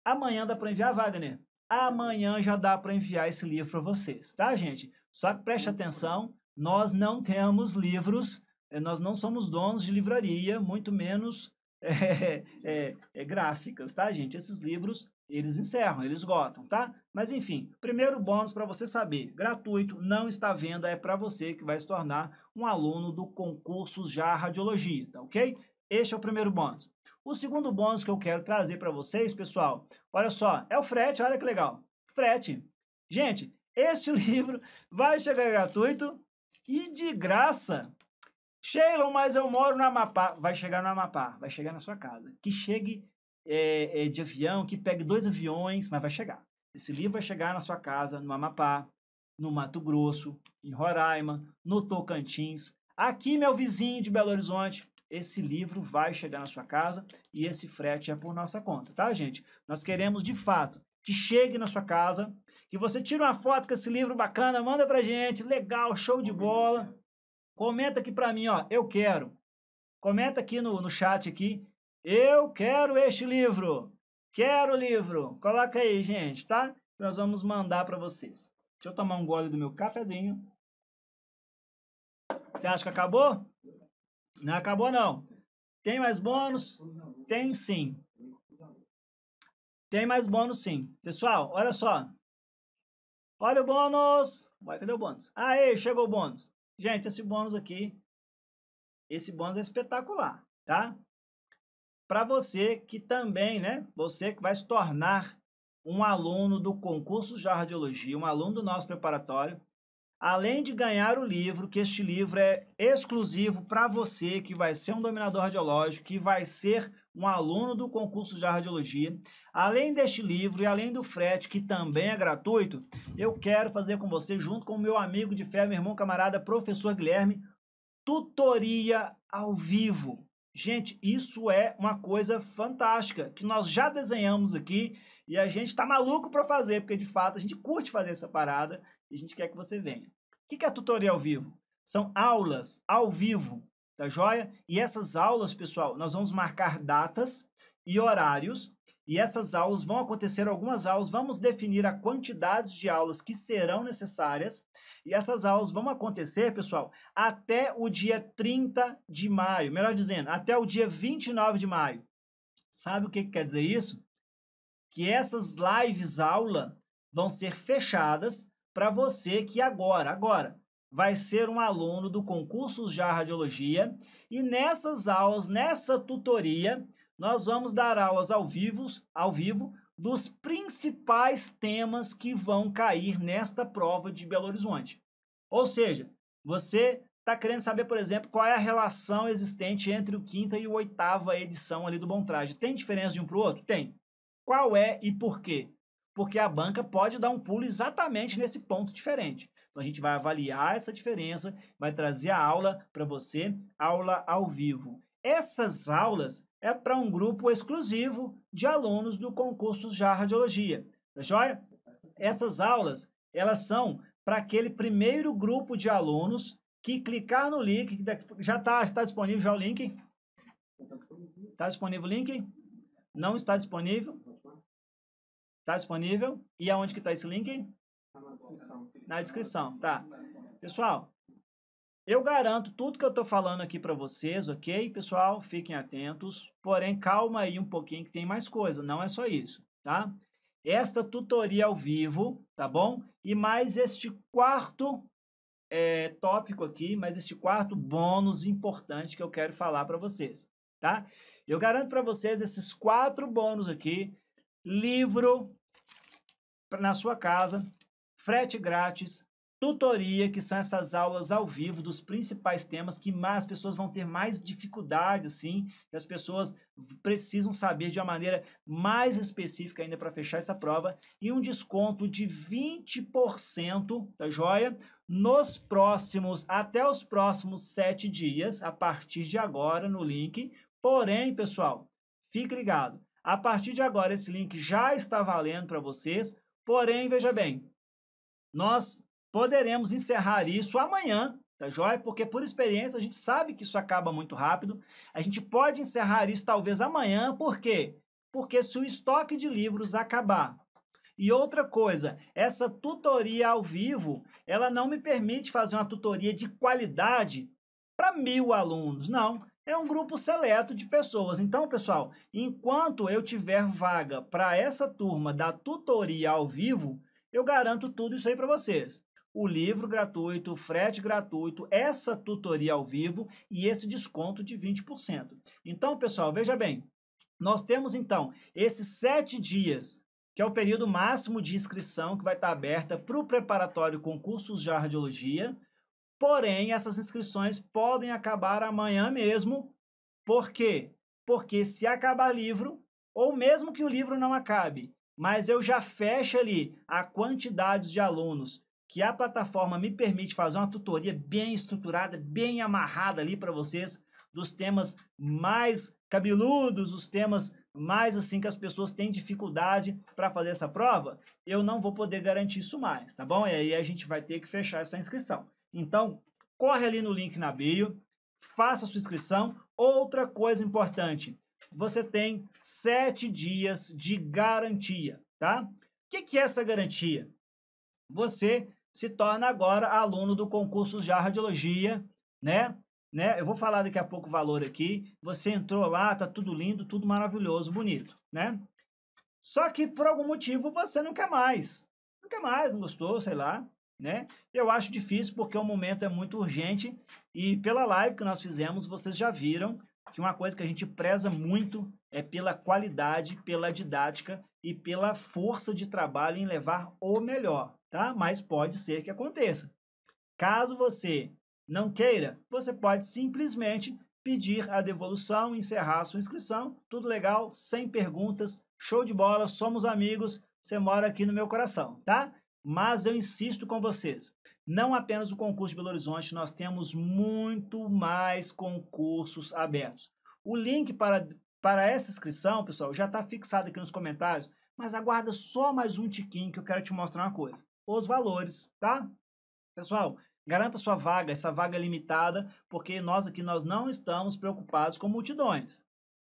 Amanhã dá para enviar, Wagner? Amanhã já dá para enviar esse livro para vocês, tá, gente? Só que preste uhum. atenção, nós não temos livros eh, nós não somos donos de livraria, muito menos é, é, é, gráficas, tá, gente? Esses livros, eles encerram, eles esgotam, tá? Mas, enfim, primeiro bônus para você saber, gratuito, não está à venda, é para você que vai se tornar um aluno do concurso Já Radiologia, tá ok? Este é o primeiro bônus. O segundo bônus que eu quero trazer para vocês, pessoal, olha só, é o frete, olha que legal, frete. Gente, este livro vai chegar gratuito e de graça Sheila, mas eu moro no Amapá. Vai chegar no Amapá, vai chegar na sua casa. Que chegue é, é, de avião, que pegue dois aviões, mas vai chegar. Esse livro vai chegar na sua casa, no Amapá, no Mato Grosso, em Roraima, no Tocantins. Aqui, meu vizinho de Belo Horizonte, esse livro vai chegar na sua casa e esse frete é por nossa conta, tá, gente? Nós queremos, de fato, que chegue na sua casa, que você tire uma foto com esse livro bacana, manda pra gente, legal, show de bola. Comenta aqui para mim, ó, eu quero. Comenta aqui no, no chat aqui, eu quero este livro. Quero o livro. Coloca aí, gente, tá? Nós vamos mandar para vocês. Deixa eu tomar um gole do meu cafezinho. Você acha que acabou? Não acabou não. Tem mais bônus? Tem sim. Tem mais bônus sim. Pessoal, olha só. Olha o bônus. Ué, cadê o bônus? Aê, chegou o bônus. Gente, esse bônus aqui, esse bônus é espetacular, tá? Para você que também, né? Você que vai se tornar um aluno do concurso de radiologia, um aluno do nosso preparatório, além de ganhar o livro, que este livro é exclusivo para você que vai ser um dominador radiológico, que vai ser um aluno do concurso de radiologia. Além deste livro e além do frete, que também é gratuito, eu quero fazer com você, junto com o meu amigo de fé, meu irmão camarada, professor Guilherme, tutoria ao vivo. Gente, isso é uma coisa fantástica que nós já desenhamos aqui e a gente está maluco para fazer, porque de fato a gente curte fazer essa parada e a gente quer que você venha. O que é tutoria ao vivo? São aulas ao vivo tá joia? E essas aulas, pessoal, nós vamos marcar datas e horários, e essas aulas vão acontecer algumas aulas, vamos definir a quantidade de aulas que serão necessárias, e essas aulas vão acontecer, pessoal, até o dia 30 de maio, melhor dizendo, até o dia 29 de maio. Sabe o que, que quer dizer isso? Que essas lives aula vão ser fechadas para você que agora, agora, vai ser um aluno do concurso de radiologia e nessas aulas, nessa tutoria, nós vamos dar aulas ao vivo, ao vivo dos principais temas que vão cair nesta prova de Belo Horizonte. Ou seja, você está querendo saber, por exemplo, qual é a relação existente entre o quinta e o oitava edição ali do Bom Traje. Tem diferença de um para o outro? Tem. Qual é e por quê? Porque a banca pode dar um pulo exatamente nesse ponto diferente. Então a gente vai avaliar essa diferença, vai trazer a aula para você, aula ao vivo. Essas aulas é para um grupo exclusivo de alunos do concurso Já Radiologia. Tá joia? Essas aulas, elas são para aquele primeiro grupo de alunos que clicar no link, já tá, está tá disponível já o link? Está disponível o link? Não está disponível? Está disponível? E aonde que está esse link? Tá na descrição, tá. Pessoal, eu garanto tudo que eu estou falando aqui para vocês, ok? Pessoal, fiquem atentos. Porém, calma aí um pouquinho que tem mais coisa, não é só isso, tá? Esta tutoria ao vivo, tá bom? E mais este quarto é, tópico aqui, mas este quarto bônus importante que eu quero falar para vocês, tá? Eu garanto para vocês esses quatro bônus aqui, livro na sua casa, frete grátis, tutoria, que são essas aulas ao vivo dos principais temas que mais, as pessoas vão ter mais dificuldade, sim, que as pessoas precisam saber de uma maneira mais específica ainda para fechar essa prova, e um desconto de 20%, tá joia? Nos próximos, até os próximos sete dias, a partir de agora, no link. Porém, pessoal, fique ligado. A partir de agora, esse link já está valendo para vocês. Porém, veja bem, nós poderemos encerrar isso amanhã, tá joia? Porque por experiência a gente sabe que isso acaba muito rápido. A gente pode encerrar isso talvez amanhã, por quê? Porque se o estoque de livros acabar. E outra coisa, essa tutoria ao vivo, ela não me permite fazer uma tutoria de qualidade para mil alunos, não. É um grupo seleto de pessoas. Então, pessoal, enquanto eu tiver vaga para essa turma da tutoria ao vivo, eu garanto tudo isso aí para vocês. O livro gratuito, o frete gratuito, essa tutoria ao vivo e esse desconto de 20%. Então, pessoal, veja bem. Nós temos, então, esses sete dias que é o período máximo de inscrição que vai estar aberta para o preparatório concursos de radiologia. Porém, essas inscrições podem acabar amanhã mesmo. Por quê? Porque se acabar livro, ou mesmo que o livro não acabe, mas eu já fecho ali a quantidade de alunos que a plataforma me permite fazer uma tutoria bem estruturada, bem amarrada ali para vocês, dos temas mais cabeludos, os temas mais assim que as pessoas têm dificuldade para fazer essa prova, eu não vou poder garantir isso mais, tá bom? E aí a gente vai ter que fechar essa inscrição. Então, corre ali no link na bio, faça a sua inscrição. Outra coisa importante, você tem sete dias de garantia, tá? O que, que é essa garantia? Você se torna agora aluno do concurso de radiologia, né? né? Eu vou falar daqui a pouco o valor aqui. Você entrou lá, tá tudo lindo, tudo maravilhoso, bonito, né? Só que por algum motivo você não quer mais. Não quer mais, não gostou, sei lá, né? Eu acho difícil porque o momento é muito urgente e pela live que nós fizemos, vocês já viram que uma coisa que a gente preza muito é pela qualidade, pela didática e pela força de trabalho em levar o melhor, tá? Mas pode ser que aconteça. Caso você não queira, você pode simplesmente pedir a devolução, encerrar a sua inscrição, tudo legal, sem perguntas, show de bola, somos amigos, você mora aqui no meu coração, tá? Mas eu insisto com vocês, não apenas o concurso de Belo Horizonte, nós temos muito mais concursos abertos. O link para, para essa inscrição, pessoal, já está fixado aqui nos comentários, mas aguarda só mais um tiquinho que eu quero te mostrar uma coisa. Os valores, tá? Pessoal, garanta sua vaga, essa vaga é limitada, porque nós aqui nós não estamos preocupados com multidões.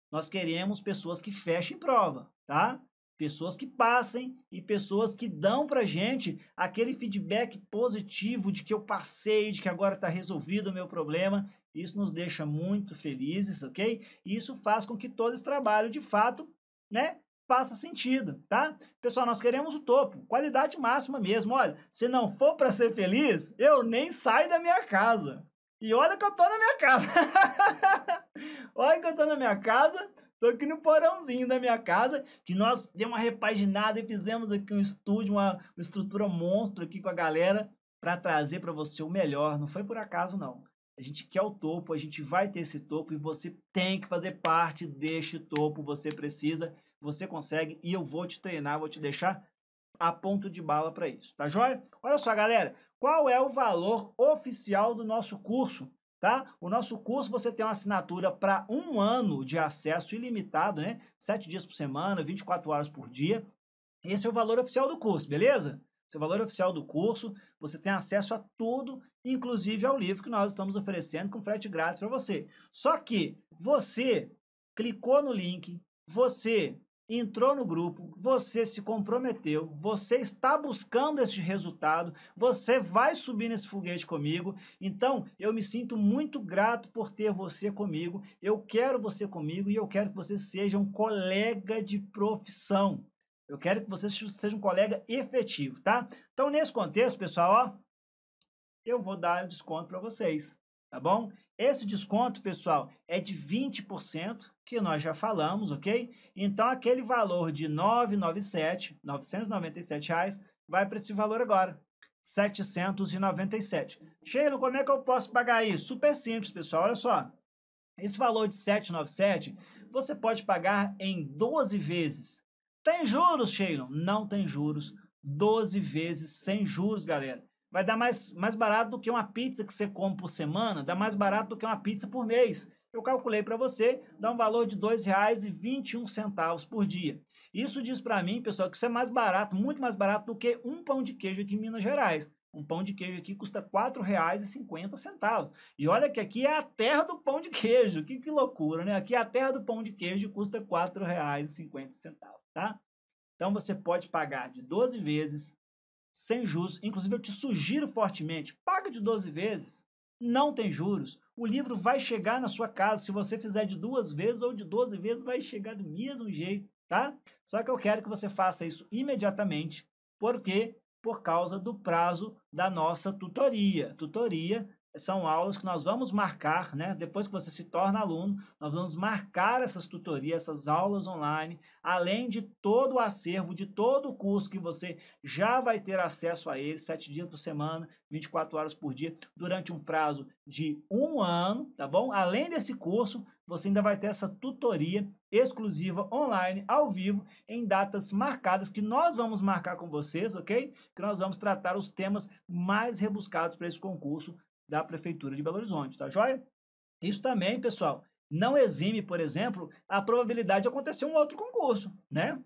Nós queremos pessoas que fechem prova, tá? pessoas que passem e pessoas que dão para gente aquele feedback positivo de que eu passei, de que agora está resolvido o meu problema. Isso nos deixa muito felizes, ok? E isso faz com que todo esse trabalho, de fato, né, faça sentido, tá? Pessoal, nós queremos o topo, qualidade máxima mesmo. Olha, se não for para ser feliz, eu nem saio da minha casa. E olha que eu tô na minha casa. olha que eu tô na minha casa, Tô aqui no porãozinho da minha casa, que nós deu uma repaginada e fizemos aqui um estúdio, uma, uma estrutura monstro aqui com a galera para trazer para você o melhor. Não foi por acaso, não. A gente quer o topo, a gente vai ter esse topo e você tem que fazer parte deste topo. Você precisa, você consegue e eu vou te treinar, vou te deixar a ponto de bala para isso, tá joia? Olha só, galera, qual é o valor oficial do nosso curso? tá? O nosso curso você tem uma assinatura para um ano de acesso ilimitado, né? Sete dias por semana, 24 horas por dia. Esse é o valor oficial do curso, beleza? Esse é o valor oficial do curso, você tem acesso a tudo, inclusive ao livro que nós estamos oferecendo com frete grátis para você. Só que você clicou no link, você entrou no grupo, você se comprometeu, você está buscando esse resultado, você vai subir nesse foguete comigo. Então, eu me sinto muito grato por ter você comigo. Eu quero você comigo e eu quero que você seja um colega de profissão. Eu quero que você seja um colega efetivo, tá? Então, nesse contexto, pessoal, ó, eu vou dar o desconto para vocês tá bom? Esse desconto, pessoal, é de 20%, que nós já falamos, ok? Então, aquele valor de R$ 997, 997, reais, vai para esse valor agora, 797. Cheiro, como é que eu posso pagar isso? Super simples, pessoal, olha só. Esse valor de 797, você pode pagar em 12 vezes. Tem juros, Sheilon? Não tem juros. 12 vezes sem juros, galera vai dar mais, mais barato do que uma pizza que você compra por semana, dá mais barato do que uma pizza por mês. Eu calculei para você, dá um valor de R$ 2,21 por dia. Isso diz para mim, pessoal, que isso é mais barato, muito mais barato do que um pão de queijo aqui em Minas Gerais. Um pão de queijo aqui custa R$ 4,50. E olha que aqui é a terra do pão de queijo. Que, que loucura, né? Aqui é a terra do pão de queijo custa R$ 4,50, tá? Então você pode pagar de 12 vezes sem juros. Inclusive, eu te sugiro fortemente, paga de 12 vezes, não tem juros. O livro vai chegar na sua casa, se você fizer de duas vezes ou de 12 vezes, vai chegar do mesmo jeito, tá? Só que eu quero que você faça isso imediatamente, porque por causa do prazo da nossa tutoria. Tutoria são aulas que nós vamos marcar, né? Depois que você se torna aluno, nós vamos marcar essas tutorias, essas aulas online, além de todo o acervo, de todo o curso que você já vai ter acesso a ele, sete dias por semana, 24 horas por dia, durante um prazo de um ano, tá bom? Além desse curso, você ainda vai ter essa tutoria exclusiva online, ao vivo, em datas marcadas, que nós vamos marcar com vocês, ok? Que nós vamos tratar os temas mais rebuscados para esse concurso da Prefeitura de Belo Horizonte, tá joia? Isso também, pessoal, não exime, por exemplo, a probabilidade de acontecer um outro concurso, né?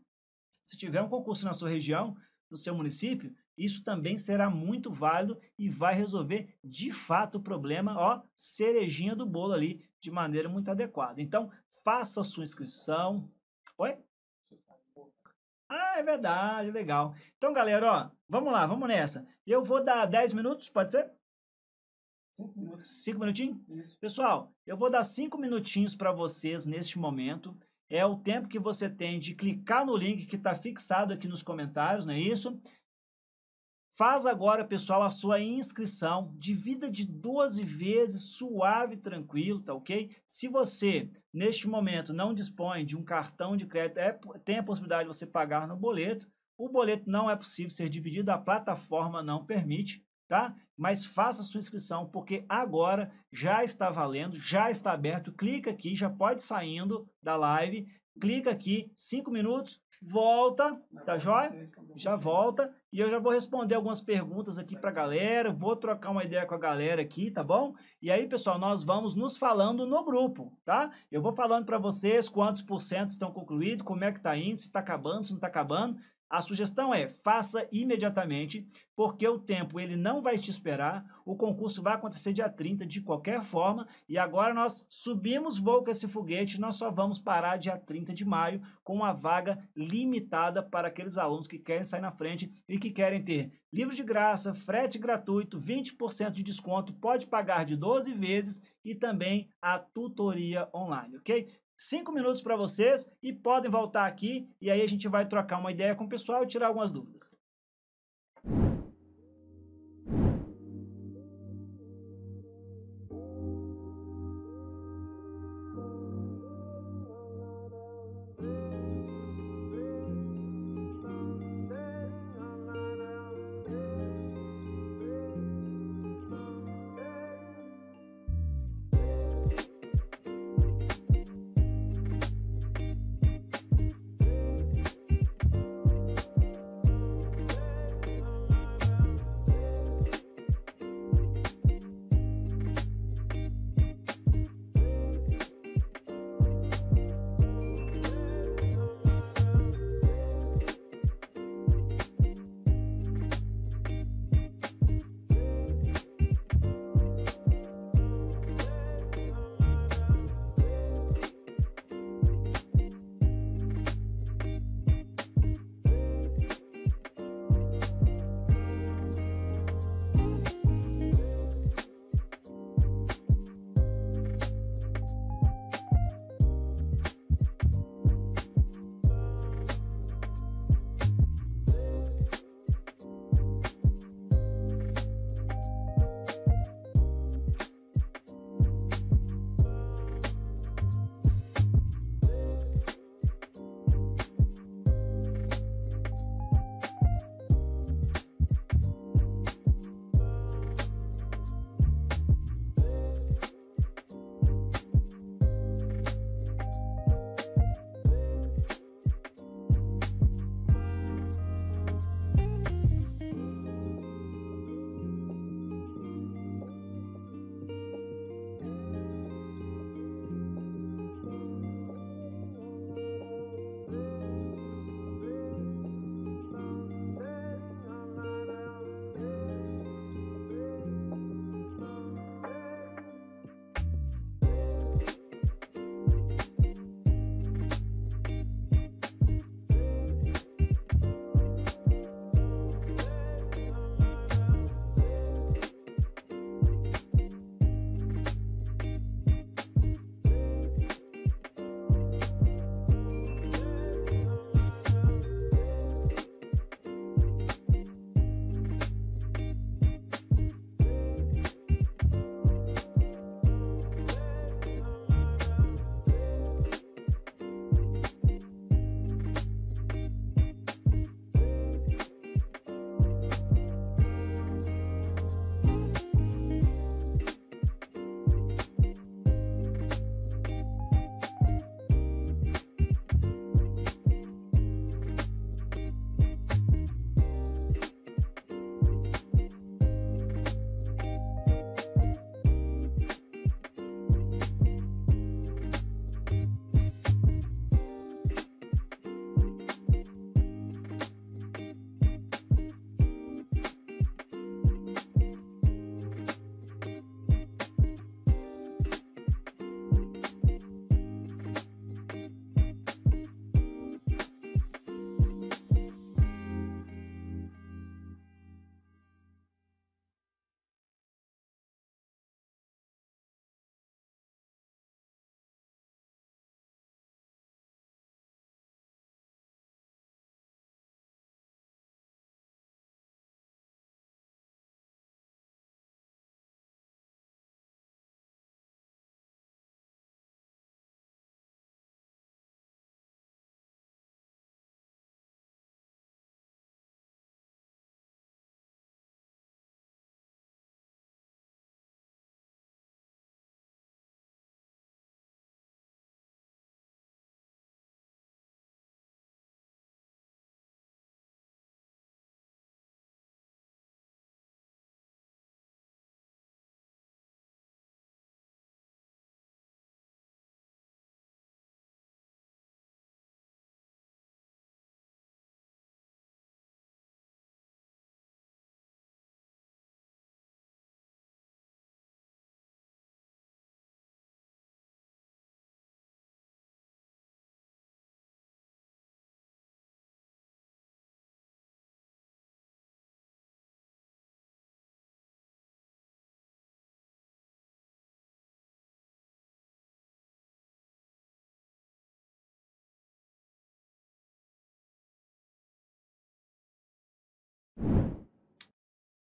Se tiver um concurso na sua região, no seu município, isso também será muito válido e vai resolver de fato o problema, ó, cerejinha do bolo ali, de maneira muito adequada. Então, faça a sua inscrição. Oi? Ah, é verdade, legal. Então, galera, ó, vamos lá, vamos nessa. Eu vou dar 10 minutos, pode ser? Cinco minutos. Cinco minutinhos? Isso. Pessoal, eu vou dar cinco minutinhos para vocês neste momento. É o tempo que você tem de clicar no link que está fixado aqui nos comentários, não é isso? Faz agora, pessoal, a sua inscrição de vida de 12 vezes, suave, tranquilo, tá ok? Se você, neste momento, não dispõe de um cartão de crédito, é, tem a possibilidade de você pagar no boleto. O boleto não é possível ser dividido, a plataforma não permite tá? Mas faça sua inscrição, porque agora já está valendo, já está aberto. Clica aqui, já pode saindo da live. Clica aqui, cinco minutos, volta, tá jóia? Já volta e eu já vou responder algumas perguntas aqui a galera, vou trocar uma ideia com a galera aqui, tá bom? E aí, pessoal, nós vamos nos falando no grupo, tá? Eu vou falando para vocês quantos por cento estão concluídos, como é que tá indo, se está acabando, se não está acabando. A sugestão é faça imediatamente, porque o tempo ele não vai te esperar. O concurso vai acontecer dia 30 de qualquer forma, e agora nós subimos voo com esse foguete, nós só vamos parar dia 30 de maio com uma vaga limitada para aqueles alunos que querem sair na frente e que querem ter livro de graça, frete gratuito, 20% de desconto, pode pagar de 12 vezes e também a tutoria online, OK? cinco minutos para vocês e podem voltar aqui e aí a gente vai trocar uma ideia com o pessoal e tirar algumas dúvidas.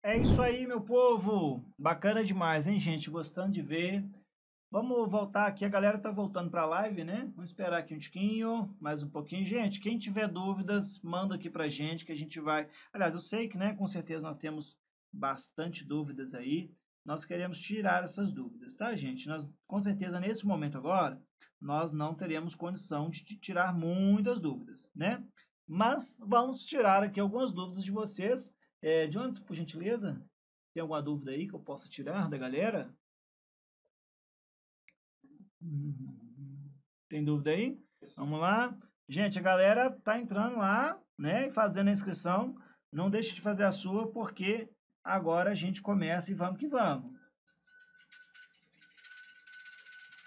É isso aí, meu povo. Bacana demais, hein, gente? Gostando de ver. Vamos voltar aqui, a galera tá voltando para a live, né? Vamos esperar aqui um tiquinho, mais um pouquinho. Gente, quem tiver dúvidas, manda aqui para gente que a gente vai. Aliás, eu sei que, né, com certeza nós temos bastante dúvidas aí. Nós queremos tirar essas dúvidas, tá, gente? Nós, com certeza, nesse momento agora, nós não teremos condição de tirar muitas dúvidas, né? Mas vamos tirar aqui algumas dúvidas de vocês é, Jonathan, por gentileza, tem alguma dúvida aí que eu possa tirar da galera? Hum, tem dúvida aí? Vamos lá. Gente, a galera tá entrando lá, né, fazendo a inscrição. Não deixe de fazer a sua, porque agora a gente começa e vamos que vamos.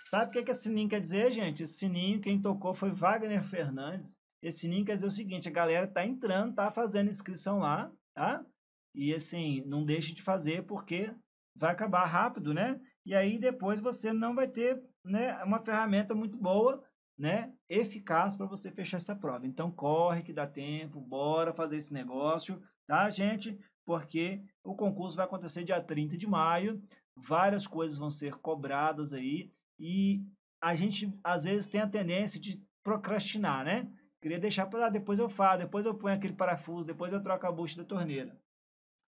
Sabe o que, é que esse sininho quer dizer, gente? Esse sininho, quem tocou foi Wagner Fernandes. Esse sininho quer dizer o seguinte, a galera tá entrando, tá fazendo inscrição lá, tá? E assim, não deixe de fazer porque vai acabar rápido, né? E aí depois você não vai ter, né, uma ferramenta muito boa, né, eficaz para você fechar essa prova. Então corre que dá tempo, bora fazer esse negócio, tá, gente? Porque o concurso vai acontecer dia 30 de maio, várias coisas vão ser cobradas aí e a gente às vezes tem a tendência de procrastinar, né? Queria deixar para depois eu falo, depois eu ponho aquele parafuso, depois eu troco a bucha da torneira.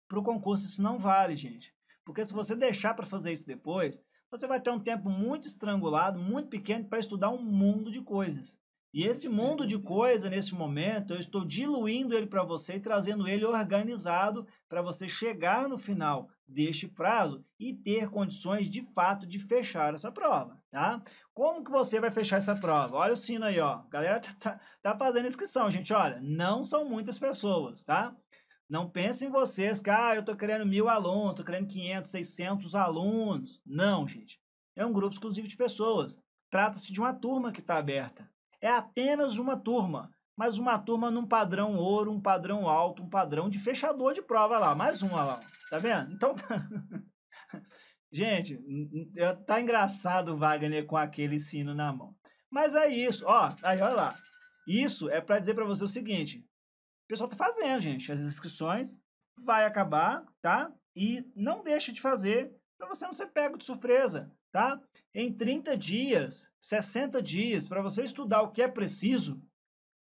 Para o concurso isso não vale, gente. Porque se você deixar para fazer isso depois, você vai ter um tempo muito estrangulado, muito pequeno para estudar um mundo de coisas. E esse mundo de coisa, nesse momento, eu estou diluindo ele para você e trazendo ele organizado para você chegar no final deste prazo e ter condições de fato de fechar essa prova, tá? Como que você vai fechar essa prova? Olha o sino aí, ó. A galera tá, tá, tá fazendo inscrição, gente. Olha, não são muitas pessoas, tá? Não pensem em vocês que, ah, eu tô querendo mil alunos, tô querendo 500, 600 alunos. Não, gente. É um grupo exclusivo de pessoas. Trata-se de uma turma que está aberta, é apenas uma turma, mas uma turma num padrão ouro, um padrão alto, um padrão de fechador de prova lá, mais uma lá, tá vendo? Então, tá gente, tá engraçado o Wagner com aquele sino na mão. Mas é isso, ó, aí olha lá. Isso é para dizer para você o seguinte, o pessoal tá fazendo, gente, as inscrições vai acabar, tá? E não deixe de fazer para você não ser pego de surpresa, tá? Em 30 dias, 60 dias, para você estudar o que é preciso,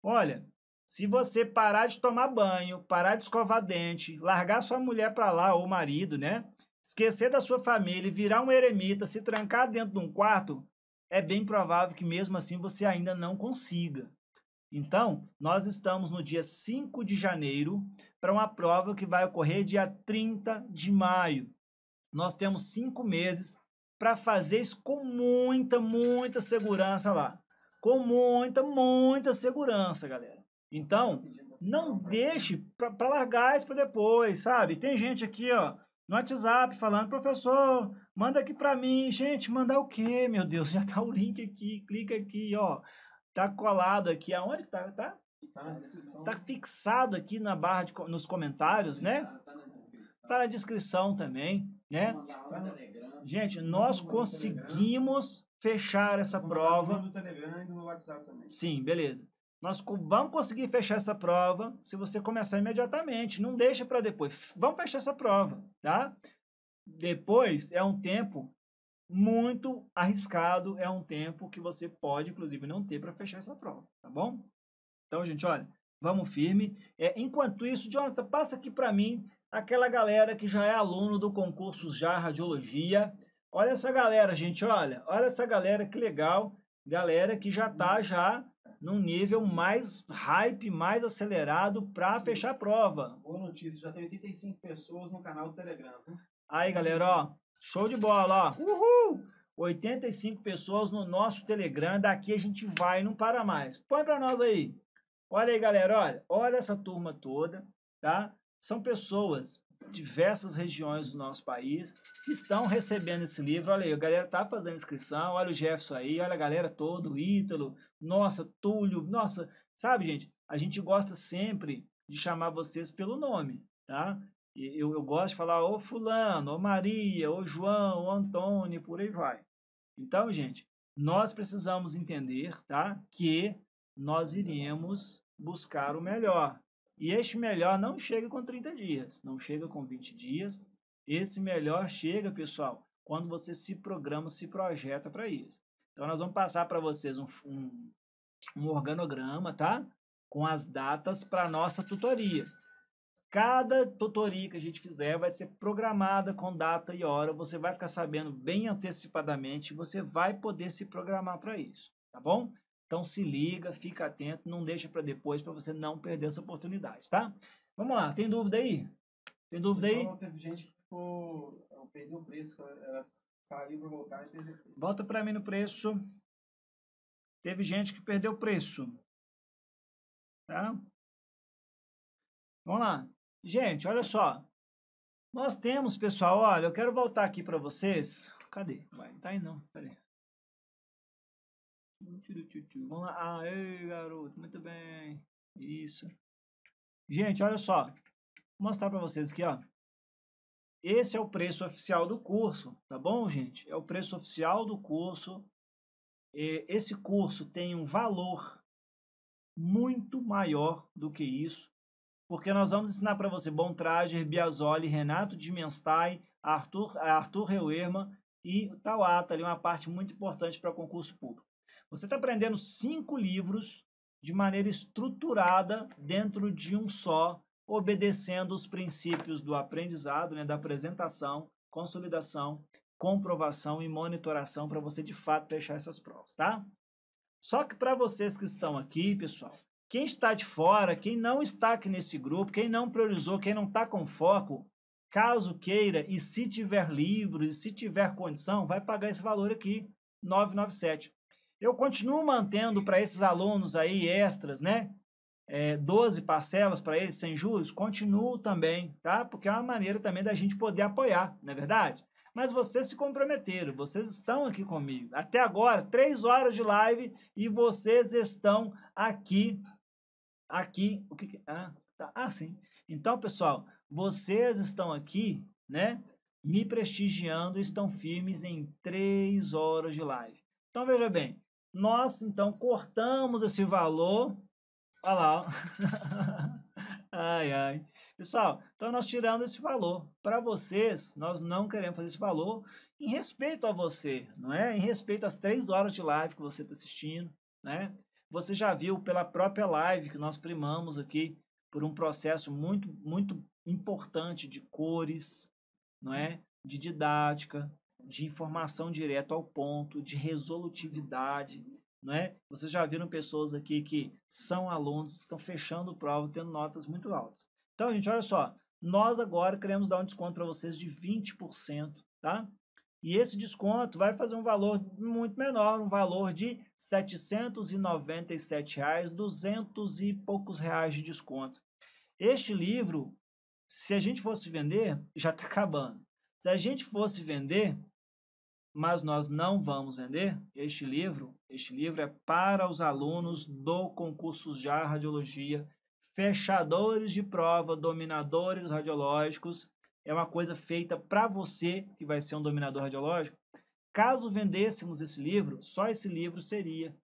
olha, se você parar de tomar banho, parar de escovar dente, largar sua mulher para lá ou o marido, né? Esquecer da sua família e virar um eremita, se trancar dentro de um quarto, é bem provável que mesmo assim você ainda não consiga. Então, nós estamos no dia 5 de janeiro para uma prova que vai ocorrer dia 30 de maio. Nós temos cinco meses para fazer isso com muita, muita segurança lá. Com muita, muita segurança, galera. Então, não deixe para largar isso para depois, sabe? Tem gente aqui, ó, no WhatsApp falando, professor, manda aqui para mim. Gente, mandar o quê, meu Deus? Já tá o link aqui, clica aqui, ó. Tá colado aqui. Aonde que tá? Tá? Tá na Tá fixado aqui na barra de, nos comentários, né? Tá, tá, tá na descrição também né? Gente, nós conseguimos fechar essa prova. Sim, beleza. Nós vamos conseguir fechar essa prova se você começar imediatamente. Não deixa para depois. Vamos fechar essa prova, tá? Depois é um tempo muito arriscado, é um tempo que você pode, inclusive, não ter para fechar essa prova, tá bom? Então, gente, olha, vamos firme. É, enquanto isso, Jonathan, passa aqui para mim aquela galera que já é aluno do concurso Já Radiologia. Olha essa galera, gente, olha, olha essa galera que legal, galera que já tá uhum. já num nível mais hype, mais acelerado para fechar a prova. Boa notícia, já tem 85 pessoas no canal do Telegram. Aí, galera, ó, show de bola, ó. Uhul! 85 pessoas no nosso Telegram, daqui a gente vai, não para mais. Põe para nós aí. Olha aí, galera, olha, olha essa turma toda, tá? São pessoas de diversas regiões do nosso país que estão recebendo esse livro. Olha aí, a galera tá fazendo inscrição, olha o Jefferson aí, olha a galera toda, o Ítalo, nossa, Túlio, nossa. Sabe, gente, a gente gosta sempre de chamar vocês pelo nome, tá? Eu, eu gosto de falar ô fulano, ô Maria, ô João, ô Antônio, por aí vai. Então, gente, nós precisamos entender, tá? Que nós iremos buscar o melhor. E este melhor não chega com 30 dias, não chega com 20 dias. Esse melhor chega, pessoal, quando você se programa, se projeta para isso. Então, nós vamos passar para vocês um, um, um organograma, tá? Com as datas para nossa tutoria. Cada tutoria que a gente fizer vai ser programada com data e hora, você vai ficar sabendo bem antecipadamente, você vai poder se programar para isso, tá bom? Então se liga, fica atento, não deixa para depois para você não perder essa oportunidade, tá? Vamos lá, tem dúvida aí? Tem dúvida aí? Não, teve gente que ficou, perdeu o preço, ela saiu para voltar e perdeu o preço. Volta para mim no preço. Teve gente que perdeu o preço. Tá? Vamos lá. Gente, olha só. Nós temos, pessoal, olha, eu quero voltar aqui para vocês. Cadê? Vai, tá aí não, peraí. Vamos lá. Aê, garoto. Muito bem. Isso. Gente, olha só. Vou mostrar para vocês aqui, ó. Esse é o preço oficial do curso, tá bom, gente? É o preço oficial do curso. É, esse curso tem um valor muito maior do que isso, porque nós vamos ensinar para você Bontrager, Biasoli, Renato Dimenstai, Arthur, Arthur Reuerman e o Tauata, ali uma parte muito importante para concurso público. Você está aprendendo cinco livros de maneira estruturada dentro de um só, obedecendo os princípios do aprendizado, né, da apresentação, consolidação, comprovação e monitoração para você de fato fechar essas provas, tá? Só que para vocês que estão aqui, pessoal, quem está de fora, quem não está aqui nesse grupo, quem não priorizou, quem não está com foco, caso queira e se tiver livros e se tiver condição, vai pagar esse valor aqui, 997. Eu continuo mantendo para esses alunos aí extras, né? É, 12 parcelas para eles sem juros, continuo também, tá? Porque é uma maneira também da gente poder apoiar, não é verdade? Mas vocês se comprometeram, vocês estão aqui comigo. Até agora, três horas de live e vocês estão aqui. Aqui, o que, ah, tá, ah, sim. Então, pessoal, vocês estão aqui, né? Me prestigiando, estão firmes em três horas de live. Então, veja bem, nós, então, cortamos esse valor. Olha lá. ai, ai. Pessoal, então nós tiramos esse valor. Para vocês, nós não queremos fazer esse valor em respeito a você, não é? Em respeito às três horas de live que você está assistindo, né? Você já viu pela própria live que nós primamos aqui por um processo muito, muito importante de cores, não é? De didática, de informação direta ao ponto, de resolutividade. é? Vocês já viram pessoas aqui que são alunos, estão fechando prova, tendo notas muito altas. Então, gente, olha só. Nós agora queremos dar um desconto para vocês de 20%, tá? E esse desconto vai fazer um valor muito menor, um valor de R$ 797,00, reais, 200 e poucos reais de desconto. Este livro, se a gente fosse vender, já está acabando. Se a gente fosse vender, mas nós não vamos vender. Este livro, este livro é para os alunos do concurso de Radiologia, fechadores de prova, dominadores radiológicos. É uma coisa feita para você que vai ser um dominador radiológico. Caso vendêssemos esse livro, só esse livro seria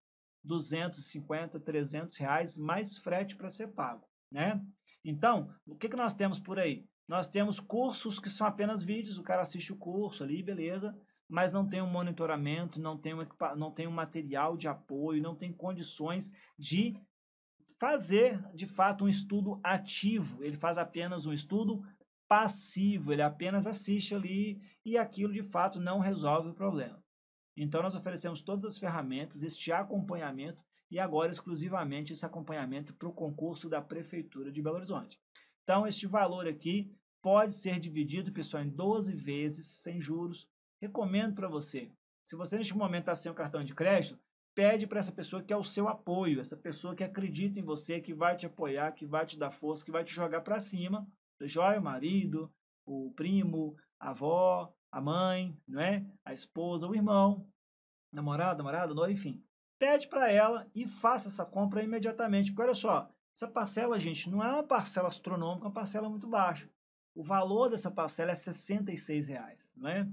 250, 300 reais mais frete para ser pago, né? Então, o que, que nós temos por aí? Nós temos cursos que são apenas vídeos, o cara assiste o curso ali, beleza mas não tem um monitoramento, não tem um, não tem um material de apoio, não tem condições de fazer, de fato, um estudo ativo. Ele faz apenas um estudo passivo, ele apenas assiste ali e aquilo, de fato, não resolve o problema. Então, nós oferecemos todas as ferramentas, este acompanhamento e agora exclusivamente esse acompanhamento para o concurso da Prefeitura de Belo Horizonte. Então, este valor aqui pode ser dividido, pessoal, em 12 vezes sem juros recomendo para você. Se você neste momento está sem o cartão de crédito, pede para essa pessoa que é o seu apoio, essa pessoa que acredita em você, que vai te apoiar, que vai te dar força, que vai te jogar para cima. Joia, o marido, o primo, a avó, a mãe, não é? A esposa, o irmão, namorado, namorada, noiva, enfim. Pede para ela e faça essa compra imediatamente. Porque olha só, essa parcela, gente, não é uma parcela astronômica, é uma parcela muito baixa. O valor dessa parcela é R$ reais, não é?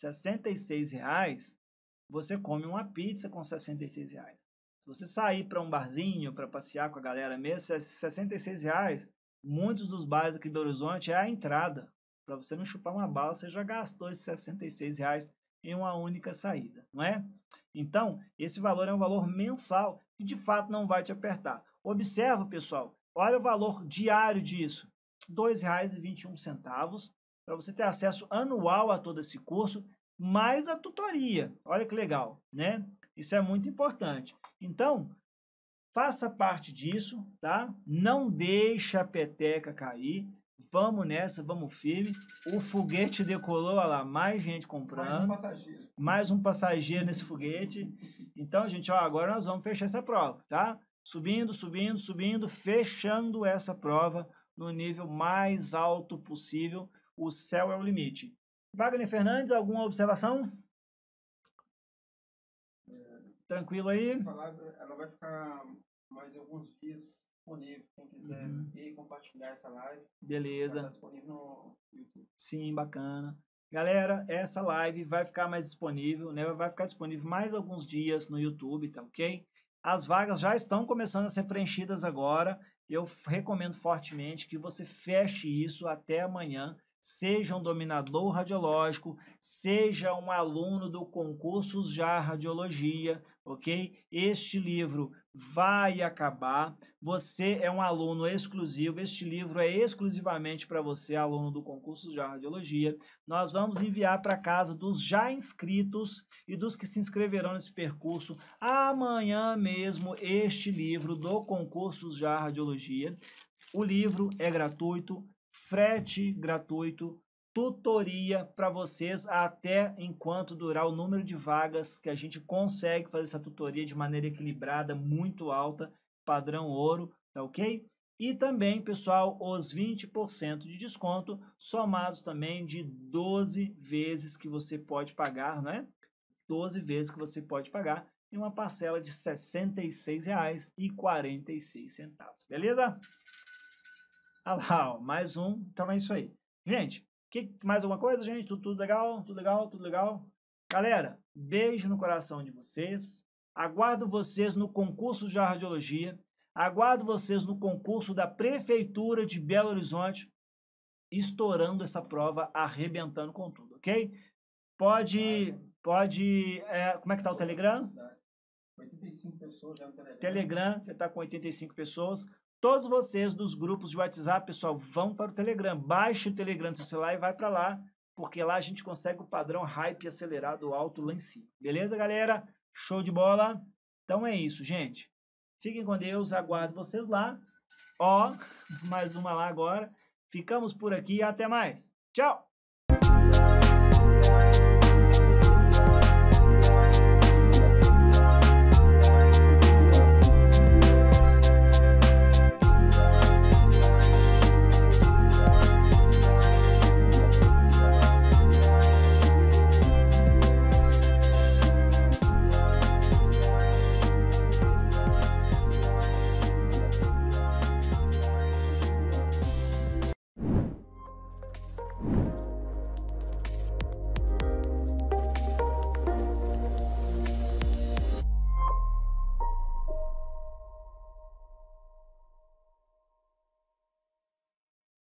66 reais, você come uma pizza com 66 reais. Se você sair para um barzinho para passear com a galera mesmo, é 66 reais, muitos dos bares aqui do Horizonte é a entrada. Para você não chupar uma bala, você já gastou esses 66 reais em uma única saída, não é? Então, esse valor é um valor mensal e de fato não vai te apertar. Observa, pessoal, olha o valor diário disso, R$ 2,21 para você ter acesso anual a todo esse curso, mais a tutoria. Olha que legal, né? Isso é muito importante. Então, faça parte disso, tá? Não deixa a peteca cair. Vamos nessa, vamos firme. O foguete decolou, olha lá, mais gente comprando. Mais um passageiro. Mais um passageiro nesse foguete. Então, gente, ó, agora nós vamos fechar essa prova, tá? Subindo, subindo, subindo, fechando essa prova no nível mais alto possível o céu é o limite. Wagner Fernandes, alguma observação? É, Tranquilo aí? Essa live ela vai ficar mais alguns dias disponível. Quem quiser uhum. ir compartilhar essa live. Beleza. disponível no YouTube. Sim, bacana. Galera, essa live vai ficar mais disponível, né? Vai ficar disponível mais alguns dias no YouTube, tá ok? As vagas já estão começando a ser preenchidas agora. Eu recomendo fortemente que você feche isso até amanhã seja um dominador radiológico, seja um aluno do concurso Já Radiologia, ok? Este livro vai acabar. Você é um aluno exclusivo, este livro é exclusivamente para você, aluno do concurso Já Radiologia. Nós vamos enviar para casa dos já inscritos e dos que se inscreverão nesse percurso amanhã mesmo este livro do concurso Já Radiologia. O livro é gratuito, frete gratuito, tutoria para vocês até enquanto durar o número de vagas que a gente consegue fazer essa tutoria de maneira equilibrada, muito alta, padrão ouro, tá ok? E também, pessoal, os 20% de desconto, somados também de 12 vezes que você pode pagar, né? 12 vezes que você pode pagar em uma parcela de R$ 66,46, beleza? Ah lá, mais um. Então é isso aí. Gente, que, mais alguma coisa, gente? Tudo, tudo legal? Tudo legal? Tudo legal? Galera, beijo no coração de vocês. Aguardo vocês no concurso de radiologia. Aguardo vocês no concurso da Prefeitura de Belo Horizonte, estourando essa prova, arrebentando com tudo, ok? Pode. pode é, como é que tá o Telegram? 85 pessoas já no Telegram. Telegram, já está com 85 pessoas. Todos vocês dos grupos de WhatsApp, pessoal, vão para o Telegram. Baixe o Telegram do seu celular e vai para lá, porque lá a gente consegue o padrão hype acelerado alto lá em cima. Beleza, galera? Show de bola? Então é isso, gente. Fiquem com Deus, aguardo vocês lá. Ó, mais uma lá agora. Ficamos por aqui e até mais. Tchau!